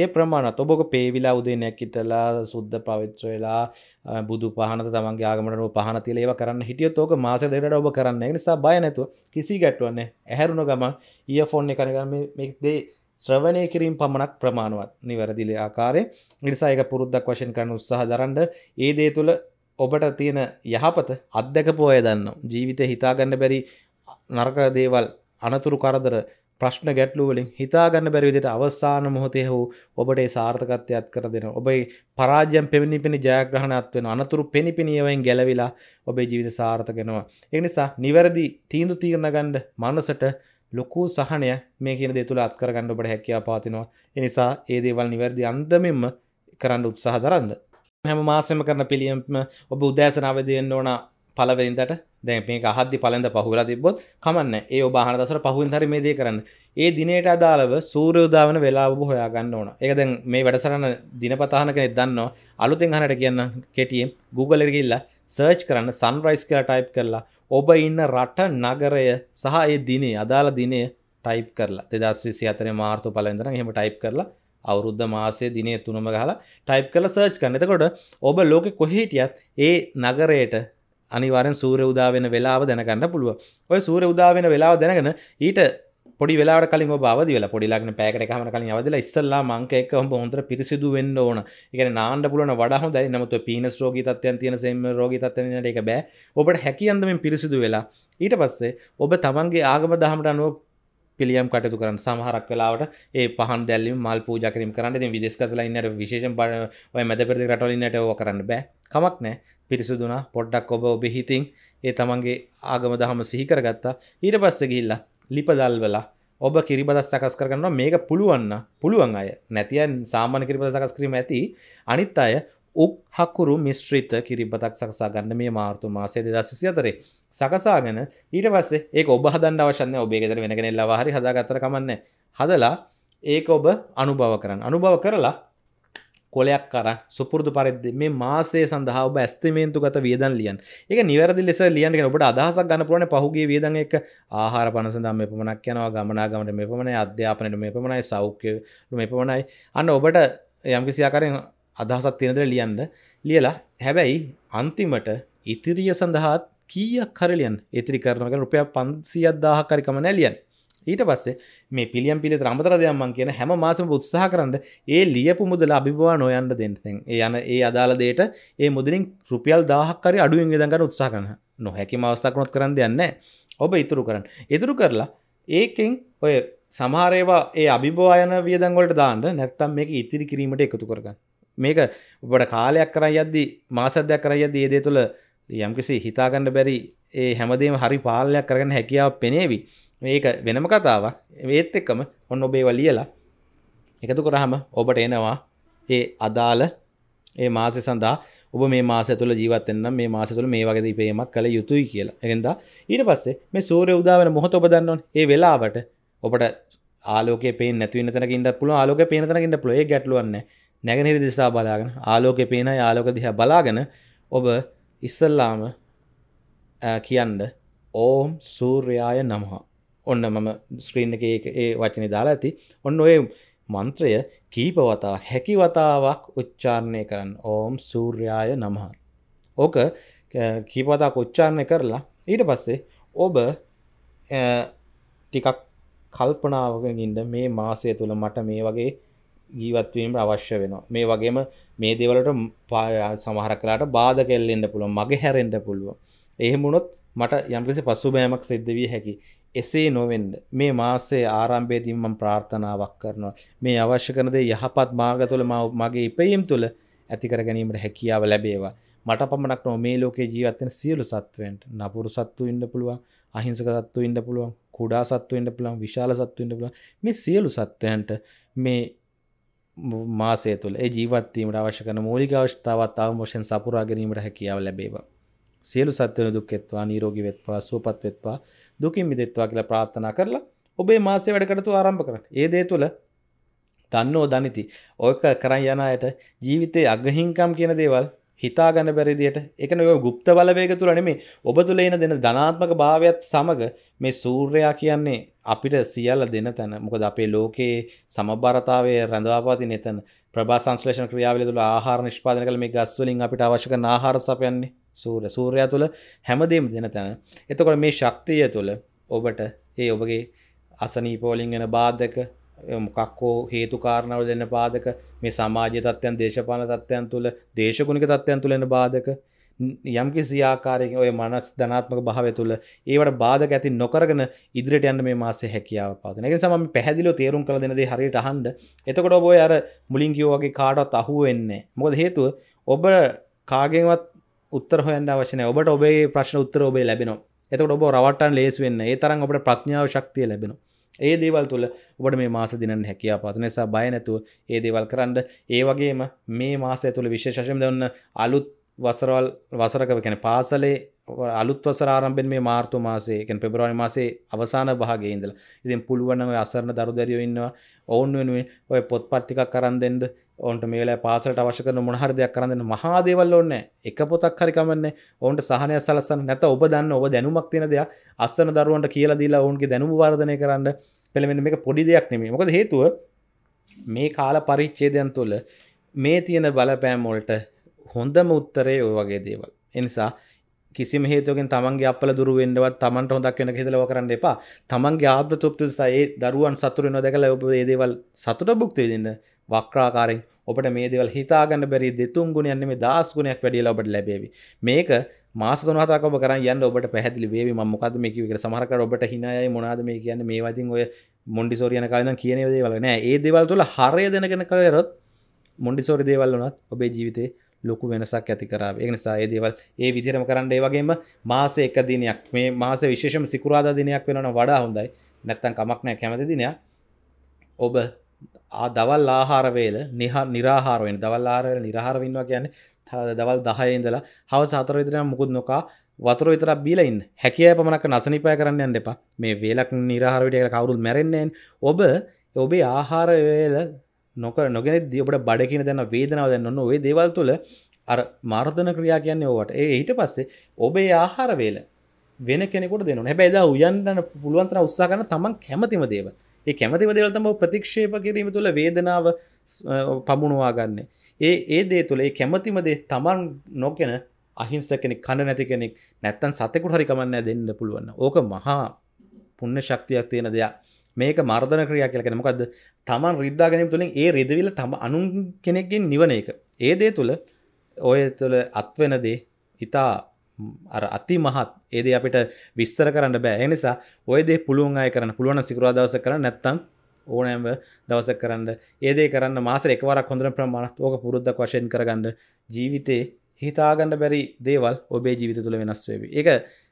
ඒ ප්‍රමාණ ඔබක පේවිලා උදේනයක් ඉටලා සුද්ධ පවිත්‍ර වෙලා බුදු පහනත තමන්ගේ ආගමටනුව පහන තිල ඒව කරන්න හිටියොත් ඕක මාස දෙකට ඔබ කරන්න නිසා බය නැතුව කිසි ගැටුවන්නේ ඇහැරුණ ගමන් ඊය ෆෝන් කරගම මෙක්දේ ශ්‍රවණය කිරීම පමණක් ප්‍රමාණවත් නිවැරදිලේ ආකාරය නිසායක පුරුද්දක් වශයෙන් කරන උත්සාහ දරන්ඩ ඒ දේ තුළ ඔබට තියෙන යහපත අත්දැකපු අය දන්නම් ජීවිතය හිතාගන්න බැරි නරක දේවල් අනතුරු කරදර ප්‍රශ්න ගැටලු වලින් හිතාගන්න බැරි විදිහට අවසාන මොහොතේ හෝ ඔබට ඒ සාර්ථකත්වයක් කර දෙනවා. ඔබේ පරාජයන් පෙමිනිපෙනි ජයග්‍රහණයක් වෙනවා. අනතුරු පෙනිපෙනියෙන් ගැලවිලා ඔබේ ජීවිත සාර්ථක වෙනවා. ඒ නිසා නිවැරදි තීන්දුව తీරන ගන්න මනසට ලොකු සහනය මේ කියන දේ තුල අත්කර ගන්න ඔබට හැකියාව පවතිනවා. ඒ නිසා මේ දේවල් නිවැරදි අන්දමින්ම කරන්න උත්සාහ දරන්න. හැම මාසෙම කරන පිළියම්ම ඔබ උදෑසන අවදි වෙන්න ඕන පලවෙදින්තට දැ මේ අහදදි පලඳ පහුලා තිබොත් කමන්න ඒ ඔබාහන දසර පහුවෙන් හරි මේ දේ කරන්න ඒ දිනයට අදාළව සූරයෝදාවන වෙලාබ හොයාගන්න ඕන එකද මේ වැඩසරන දිනපතාහනක දන්න අලුතෙන් හනට කියන්න කෙටියම් Googleගල්ල සර්ච් කරන්න සන්රයිස් කියලා ටයිප් කරලා ඔබ ඉන්න රට නගරය සහ ඒ දිනේ අදාළ දිනය ටයිප් කරලා දෙදස්විසි අතන මාර්තු පලඳන හෙම ටයිප් කරලා අවුරුද්ධ මාසේ දිනේ තුනම ගහලා ටයිප් කළ සර්ච් කරන එතකොට ඔබ ලෝකෙ කොහේටියත් ඒ නගරයට අනිවාරෙන් සූර උදාවෙන වෙලාව දැනගන්න පුළුව ඔය සූර උදාවෙන වෙලාව දැනගෙන ඊට පොඩි වෙලා කලින් බවදි වෙලා පොඩිලක්න පැකට කම කලින් අවදල ඉස්සල්ලා මංකෙක් හොම හොඳට පිරිසිදු වෙන්න ඕන එක නාන්න පුලන වඩ හොඳයි නමුත් පිනස් රෝගීතත්යන් තියෙන සෙම රෝගීතත්වනට එක බෑ ඔබට හැකියන්දමින් පිරිසිදු වෙලා ඊට පස්සේ ඔබ තමන්ගේ ආගම දහමට අනුව පිළියම් කටයුතු කරන්න සමහරක් වෙලාවට ඒ පහන් දැල්ලීම මල් පූජා කිරීම කරන්න ඉතින් විදේශගතලා ඉන්නට විශේෂයෙන් ඔය මැද පෙරදිග රටවල ඉන්නට ඕක කරන්න බෑ කමක් නැහැ පිරිසුදුනා පොඩ්ඩක් ඔබ ඔබේ හිතින් ඒ තමන්ගේ ආගම දහම සිහි කරගත්තා ඊට පස්සේ ගිහිල්ලා ලිප දැල්වලා ඔබ කිරිබදස් සකස් කරගන්නවා මේක පුළුවන් පුළුවන් අය නැති අය සාමාන්‍ය කිරිබදස් සකස් කිරීම ඇති අනිත් අය උක් හකුරු මිශ්‍රිත කිරිබතක් සකසා ගන්න මේ මාර්තු මාසයේ 2024 සකසාගෙන ඊට පස්සේ ඒ ඔබ හදන්න අවශන්න ඔබේ ෙදර වෙනගෙනෙල්ලා හරි හදාගතර කමන්න හදලා ඒක ඔබ අනුභව කරන්න අනුභව කරලා කොලයක් කර සුපුරදු පරිදි මේ මාසේ සඳහා ඔබ ඇස්තිමේන්තු ගත වියදන් ලියන් එක නිවැරදි ලෙස ලියන්ට ඔබට අදහසක් ගන්න පුරන පහුගේ වියදන් එක ආහාර පනසඳම් මෙ පමණක් යනවා ගමනාගමට මෙ පමණයි අධ්‍යාපනයට මෙ පමණයි සෞඛ්‍ය මෙ පමණයි අන්න ඔබට යම්කිසියාකාරෙන් අදහසක් තියෙනද ලියන්ද ලියලා හැබැයි අන්තිමට ඉතිරිය සඳහාත් කිය කරලියන් ඒතරි කරනක රුපය පන්සිියත් දාහකරිකම නැලියන් ඊට පස්සේ මේ පිළියම් පිළි රමතර දෙයම්මන් කියන හැම මාසම උත්සාහ කරන්න ඒ ලියපු මුදල අභිවා නොයන්ට දෙන්නතෙන් යන ඒ අදාලදයට ඒ මුදලින් රුපියල් දාහක්කරි අඩුවෙන් දඟන්න උත්සා කරන නොහැකි මවස්ථකනොත් කරන්න දෙන්න ඔබ ඉතුරු කරන්න ඉතුරු කරලා ඒකෙන් ඔය සමහරේවා ඒ අභිභවායන වියදංගොලට දාන්න නැත්තම් මේක ඉතිරි කිරීමට එකතු කරගන්න මේක ඔබට කාලයක් කරයි යද්දි මාසදයක් කරයි යද්දී ඒ දේ තුළ යම්කිසි හිතාගන්න බැරි ඒ හැමදේම හරි පාලයක් කරගන්න හැකියාව පෙනේවි මේක වෙනම කතාව ඒත් එක්කම ඔන්න ඔබේවා ලියලා එකතු කරහම ඔබට එනවා ඒ අදාළ ඒ මාසය සඳහා ඔබ මේ මාස තුළ ජීවත්තෙන්න්න මේ මාස තුළ මේ වගේ දීපේමක් කළ යුතුයි කියලා එකද ඊට පස්සේ මේ සූරය උදාවන මොහොත ඔබ දන්නවන් ඒ වෙලාවට ඔබට ආලෝක පේ නැතිව තැකින්ට පුළ ආලෝක පේනතනකින්ට පොේ ගැටලුවන්න නැගනිරි දිසා බලාගෙන ආලෝක පේන ආලෝක දිහ බලාගෙන ඔබ ඉස්සල්ලාම කියන්න ඕම් සූර්යාය නමහා ඔන්න මම ස්ක්‍රීන් එක ඒ වචනය දාලා ඇති ඔන්න ඔය මන්ත්‍රය කීපවතා හැකිවතාවක් උච්චාරණය කරන්න ඕම් සූර්යාය නමහා ඕක කීපවතා උච්චාරණය කරලා ඊට පස්සේ ඔබ ටිකක් කල්පනාවකින්ද මේ මාසය තුළ මට මේ වගේ ජීවත්වීමට අවශ්‍ය වෙනවා මේ වගේම මේ දෙවලට සමහර කලාට බාධ කෙල්ලෙන්ට පුළුව මගේ හැරෙන්ට පුළුව එහෙමුණොත් මට යම්කිසි පසු බෑමක් සිද්ධ වී හැකි එසේ නොවෙන්ඩ මේ මාසේ ආරම්භේදීමම් ප්‍රාර්ථනාවක් කරනවා මේ අවශ්‍ය කරනදේ යහපත් මාර්ග තුළ මගේ ඉපයීම් තුළ ඇතිකර ගැනීමට හැකියාව ලැබේවා මට පමණක් නො මේ ලෝකේ ජීවත්තෙන සියලු සත්වෙන්ට නපුරු සත්තු ඉන්න පුළුවන් අහිංසක සත්තු ඉන්න පුළුවන් කුඩා සත්තු ඉන්න පුළුවන් විශාල සත්තු ඉන්න පුළුවන් මේ සියලු සත්වයන්ට මේ මාසය තුළ ඒ ජීවත්වීමට අවශ්‍ය කන මූලික අවශ්‍යතාවත් අවමෝෂෙන් සපුරා ගැනීමට හැකියාව ලැබේවා. සියලු සත්වන දුක්කෙත්වා නීරෝගි වෙත්වා සූපත් වෙත්වා දුකින් මිදෙත්වා කියලා ප්‍රාර්ථනා කරලා ඔබේ මාසය වැඩකටතු ආරම්භ කරන්න. ඒ දේ තුළ දන්නෝ දනිති ඕක කරන් යන අයට ජීවිතයේ අගහිංකම් කියන දේවල් හිතාගන්න බැරිදියට එක ඔය ගුප්ත බලවේග තුළ නෙමේ ඔබ තුළ එන දෙන ධනාත්මක භාවයක්ත් සමඟ මේ සූර්යා කියන්නේ අපිට සියල්ල දෙන තැන මොකද අපේ ලෝකයේ සමභාරතාවය රැඳවාපාති නතන ප්‍රා සංශ්ලේෂණ ක්‍රියාවල තුළ ආහාර නිෂ්පාදන කළ මේ ගස්වලින් අපිට අවශ්‍යක ආහාර සපයන්නේ සූර සූර්යා තුළ හැමදේම දෙන තැන එතකොට මේ ශක්තිය තුළ ඔබට ඒ ඔබගේ අසනීපෝලින් වෙන බාධක මොකක්කෝ හේතු කාරණාව දෙන්න පාදක මේ සමාජ තත්ත්යන් දේශපාල තත්ත්යන් තුළ දේශගුණික තත්ත්යන් තුළෙන බාධක යම්කි සියාකාරයකින් ඔය මනස් ධනාත්මක භාව තුළ ඒවට බාධක ඇති නොකරගෙන ඉදිරිට යන්න මේ මාසේ හැකියාව පාදන එක සම පැහදිලෝ තේරුම් කළ දෙනද හරියට හන්ඩ එතකොට ඔබ අර මුලින් කිව්වගේ කාඩත් අහුව වෙන්නේ මොද හේතුව ඔබ කාගෙන්වත් උත්තර හොයන්න අවශ්‍යනය ඔබට ඔබේ ප්‍රශ්න උත්තර ඔබේ ලැබෙනවා එතකොට ඔබ රවටන් ලේස් වෙන්න ඒ තරම් ඔබට ප්‍රඥාව ශක්තිය ලැබෙනවා ඒ දේවල් තුළ ඔබට මේ මාස දිනන්න හැකියා පාත නිසා බය නැතුව ඒ දේවල් කරන්න ඒ වගේම මේ මාසය තුළ විශේෂයෙන් දන්න අලුත් වසරවල් වසරකව කැන පාසලේ අලුත් වසරාරම්භෙන් මේ මාර්තු මාසේ කැන පෙබරවාරි මාසේ අවසාන භාගයේ ඉඳලා ඉතින් පුළුවන් නම් අසරණ දරුදරියෝ ඉන්නවා ඔවුන් වෙනුවෙන් ඔය පොත්පත් ටිකක් කරන් දෙන්න ඔන්ට මේලා පාසලට අවශ්‍ය කරන මොනහර දෙයක් කරන්න මහාදේවල් ඕන්න එක පොතක් හරිකමන්නේ ඔවන්ට සහනය සලස්සන්න නැත ඔබ දන්න ඔබ දැනුමක් තියෙන දෙයක් අස්සන දරුවන්ට කියලා දීලා ඔවුන්ගේ දැනුම වර්ධනය කරන්න පෙළමෙන මේ පොඩි දෙයක් නෙමේ මොකද හේතුව මේ කාල පරිච්චේදයන් තුළ මේ තියෙන බලපෑම්මොල්ට හොඳම උත්තරේ ඔය වගේ දේවල් එනිසා කිසිම හේතුවකින් තමන්ගේ අපල දුරු වෙන්නවත් තමන්ට හොඳක් වෙන හිතලා ඔය කරන්න එපා. තමන්ගේ ආත්ම තෘප්තිය නිසා ඒ දරුවන් සතුටු වෙනවා දැකලා ඔබ මේ දේවල් සතුට භුක්ති විඳින්න වක්‍රාකාරයෙන් ඔබට මේ දේවල් හිතාගන්න බැරි දෙතුන් ගුණයක් නෙමෙයි දහස් ගුණයක් වැඩිලා ඔබට ලැබෙවි. මේක මාස තුන හතක් ඔබ කරන් යන්න ඔබට පැහැදිලි වේවි මම මොකද්ද මේ කිව්වේ කියලා. සමහර කර ඔබට hina යයි මොනවාද මේ කියන්නේ මේ වදින් ඔය මොන්ඩිසෝරි යන කාලේ ඉඳන් කියන දේවල් නෑ. ඒ දේවල් තුල හරය දැනගෙන කරලා මොන්ඩිසෝරි දේවල් වුණත් ඔබේ ජීවිතේ ලොකු වෙනසක් ඇති කරා ඒ නිසා ඒ දේවල් ඒ විදිරම කරන්න ඒ වගේම මාස එක දිනයක් මේ මාස විශේෂම සිකුරාදා දිනයක් වෙනන වඩා හොඳයි නැත්තන් කමක් නෑ කැමති දිනයක් ඔබ දවල් ආහාරවේල නිහා නිරාහාරවෙන් දවල් ආරවල නිරහාරවින්වා ගැන දවල් දහයඉදලා හව සතර විතරයක් මුකුත් නොකා වතුර විතර බීලයින් හැකිය පමණක් නසනිපය කරන්න යන්න එපා මේ වේලක් නිරහාරවිටය කවුරුල් මැරෙන්නේෙන් ඔබ ඔබේ ආහාරවේල නොක නොගෙනද ඔබට බඩකින දැන වේදනාව දැන්න ඔන්න ඔේ දේවල් තුළ අර මාර්ධන ක්‍රියා කියන්නේ ඕවට ඒ ඊට පස්සේ ඔබේ ආහාරවේල වෙන කෙනෙකුට දෙනු හැබැයිදා උයන්න්න පුළුවන්තර උත්සා කන තමන් කැමතිම දේව ඒ කැමතිම දෙවල්තම ප්‍රතික්ෂේප කිරීම තුළ වේදනාව පමුණවා ගන්න ඒ ඒ දේ තුළ ඒ කැමතිම දේ තමන් නොකෙන අහිංස කෙනෙක් කණ නැති කෙනෙක් නැත්තන් සතෙකුට හරිකමන්න දෙන්න පුළුවන්න ඕක මහා පුන්න ශක්තියක් තියෙන දෙයක් මේක මර්ධන ක්‍රියා කියලකෙන මොකක්ද තමන් රිද්දාගැනීම තුළින් ඒ රිදවිල තම අනුන් කෙනෙක්ගෙන් නිවන එක ඒ දේ තුළ ඔය තුළ අත්වෙන දේ ඉතා අර අති මහත් ඒද අපිට විස්තර කරන්න බෑ එනිසා ඔය දේ පුළුවන් අය කරන්න පුළුවන සිකරවා දවස කර නැත්තං ඕනෑම දවස කරන්න ඒදේ කරන්න මාස එකවරක් හොඳර ප්‍රමාණත් ඕක පුරුද්ධක් වශයෙන් කරගන්න ජීවිතේ හිතාගන්න බැරි දේවල් ඔබේ ජීවිත තුළ වෙනස්වේවි එක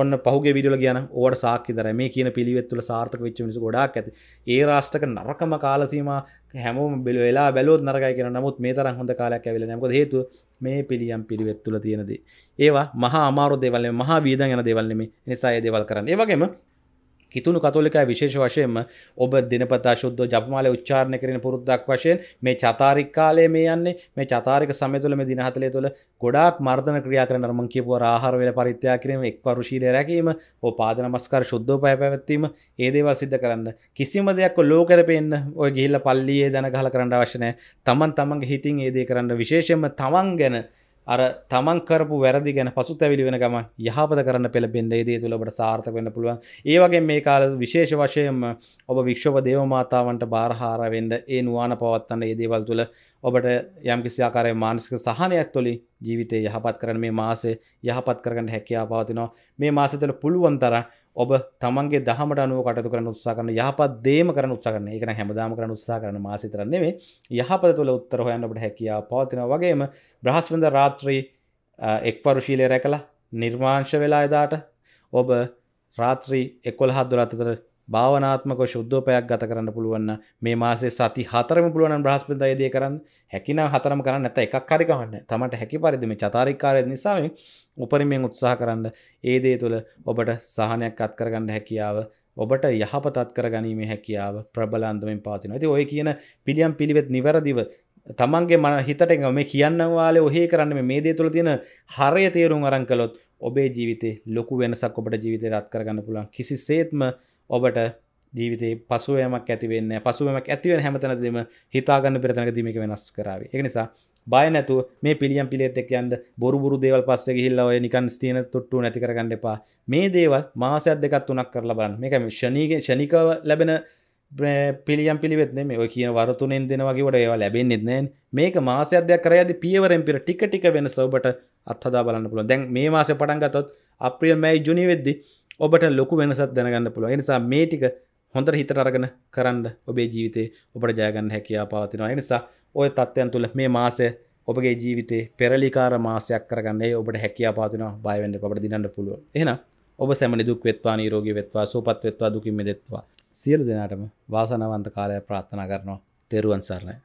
ඔන්න පහුගේ විඩියල කියන ඕට සාක්කිදර මේ කියන පිළිවෙත්තුල සාර්ථක වෙච්ච මිනිස ගොඩක් ඇති ඒ රාෂ්ටක නරකම කාලසීම හැමෝම බෙල වෙලා බැලෝත් නරකයි කියෙන නමුත් මේ තරන් හොඳ කාලයක් ඇවිල නැකො හේතු මේ පිළියම් පිළිවෙත්තුල තියෙනදී ඒවා මහා අමාරු දෙවල්ල මහා වීදන් යන දෙවල්ලෙම නිසාය දෙවල් කරන්න ඒවගේම කිතුුණු කතෝලිකා විශේෂ වශයෙන්ම ඔබ දිනපතා ශුද්ධ ජපමාල උච්චාරණ කරන පුරුද්දක් වශයෙන් මේ චතාරික් කාලය මේ යන්නේ මේ චතාරික සමය තුළ මේ දිනහතලය තුළ ගොඩාක් මර්ධන ක්‍රියා කරන නර්මං කියපුව ආහාරවල පරිත්‍යා කිරීම එක් පරුශීලය රැකීම හෝ පාද නමස්කාර ශුද්ධෝපය පැවැත්වීම ඒ දේවල් සිද්ධ කරන්න කිසිම දෙයක් ලෝකර පෙන්න ඔය ගිහිල්ලා පල්ලියේ දන ගහලා කරන්න අවශ්‍ය නැහැ තමන් තමන්ගේ හිතින් ඒ දේ කරන්න විශේෂයෙන්ම තමන් ගැන අර තමන් කරපු වැරදි ගැන පසු ඇවිලි වෙන ගම යහපත කරන්න පෙළබෙන්න්නේ දේ තුළට සාර්ථක වන්න පුළුවන් ඒවගේ මේ කාල විශේෂ වශයෙන්ම ඔබ වික්ෂෝප දේවමාතාවන්ට බාරහාරවෙන්ඩ ඒ නවාන පවත්වන්න ඒ දේවල් තුළ ඔබට යම්කිසි ආකාරය මානසික සහනයක් තොලි ජීවිතය යහපත් කරන මේ මාසේ යහපත් කරගන්න හැකියා පවතිනවා මේ මාසතල පුළුවන්තර ඔබ තමන්ගේ දහමට අනුව කටතු කරන උත්සා කරන යහපත් දේම කරන උත්සා කරන එකන හැමදාම කරන උත්සා කරන මාසිතරන්නේ මේ යහපත තුළ උත්තර හොයන්නට හැකියා පවතින වගේම බ්‍රහස්වඳ රාත්‍රී එක්වරුශීලය රැකලා නිර්මාංශ වෙලා එදාට ඔබ රාත්‍රී එක්වල හත් දුරත්තතර භාවනාත්මක ශුද්ධෝපයක් ගත කරන්න පුළුවන් මේ මාසේ සති හතරම පුළුවන් නම් බ්‍රහස්පතින්දා දේ කරන්න හැකිනම් හතරම කරන්න නැත්නම් එකක් හරි කමන්නේ. තමන්ට හැකි පරිදි මේ චතාරිකාරය නිසා මේ උපරිමයෙන් උත්සාහ කරන්න ඒ දේ තුළ ඔබට සහනයක් අත් කරගන්න හැකියාව ඔබට යහපතත් කරගැනීමේ හැකියාව ප්‍රබලන්දමෙන් පවතිනවා. ඉතින් ඔය කියන පිළියම් පිළිවෙත් නිවැරදිව තමන්ගේ මන හිතට මේ කියන්න වාලේ ඔහේ කරන්න මේ දේ තුළ තියෙන හරය තේරුම් අරන් කළොත් ඔබේ ජීවිතේ ලොකු වෙනසක් ඔබට ජීවිතේට අත් කරගන්න පුළුවන්. කිසිසේත්ම ඔබට ජීවිතේ පසුවයමක් ඇතිවෙන්න පසුවමක් ඇතිවෙන හැමතනදම හිතාගන්න පෙරතනක දීමක වෙනස් කරාව එක නිසා බය නැතු මේ පිළියම් පිලෙත් එක් යන්න බොරුබුරු දේවල් පස්ස ගිල්ල ඔය නිකන් ස්තියන තොට්ටු නැති කරගන්න එපා මේ දේවල් මාසයක් දෙකත් තුනක් කරලා බලන්න මේක ශනීක ශනිකව ලැබෙන පිළියම් පිළිවෙත් මේ ඔය කියන වරතුනෙන් දෙනවගේට ඒවා ලැබෙන්න්නෙත් නෑන් මේක මාසයදයක් කරයද පියවරෙන් පිර ටික ටික වෙන සවබට අත්හදා බලන්න පුළුව දැන් මේ මාස පටන්ගතොත් අප්‍රියල් මැයි ජුනි වෙද්දි ඔබට ලොකු වෙනසත් දැනගන්න පුළුව නිසා මේටික හොඳ හිත අරගෙන කරන්න ඔබේ ජීවිතේ ඔබට ජයගන්න හැකියා පවතිනවා නිසා ඔය තත්ත්වයන් තුළ මේ මාසය ඔබගේ ජීවිතේ පෙරලිකාර මාසයක් කරගන්නේ ඔබට හැකියා පාතිනවා බයවෙන්න ඔබට දිනන්න පුළුව එන ඔබ සැමනි දුක් වෙත්වා නීරෝගී වෙත්වා සූපත් වෙත්වා දුකින් මිදෙත්වා සියලු දෙනාටම වාසනාවන්ත කාලය ප්‍රාර්ථනා කරනවා තෙරුවන් සරණයි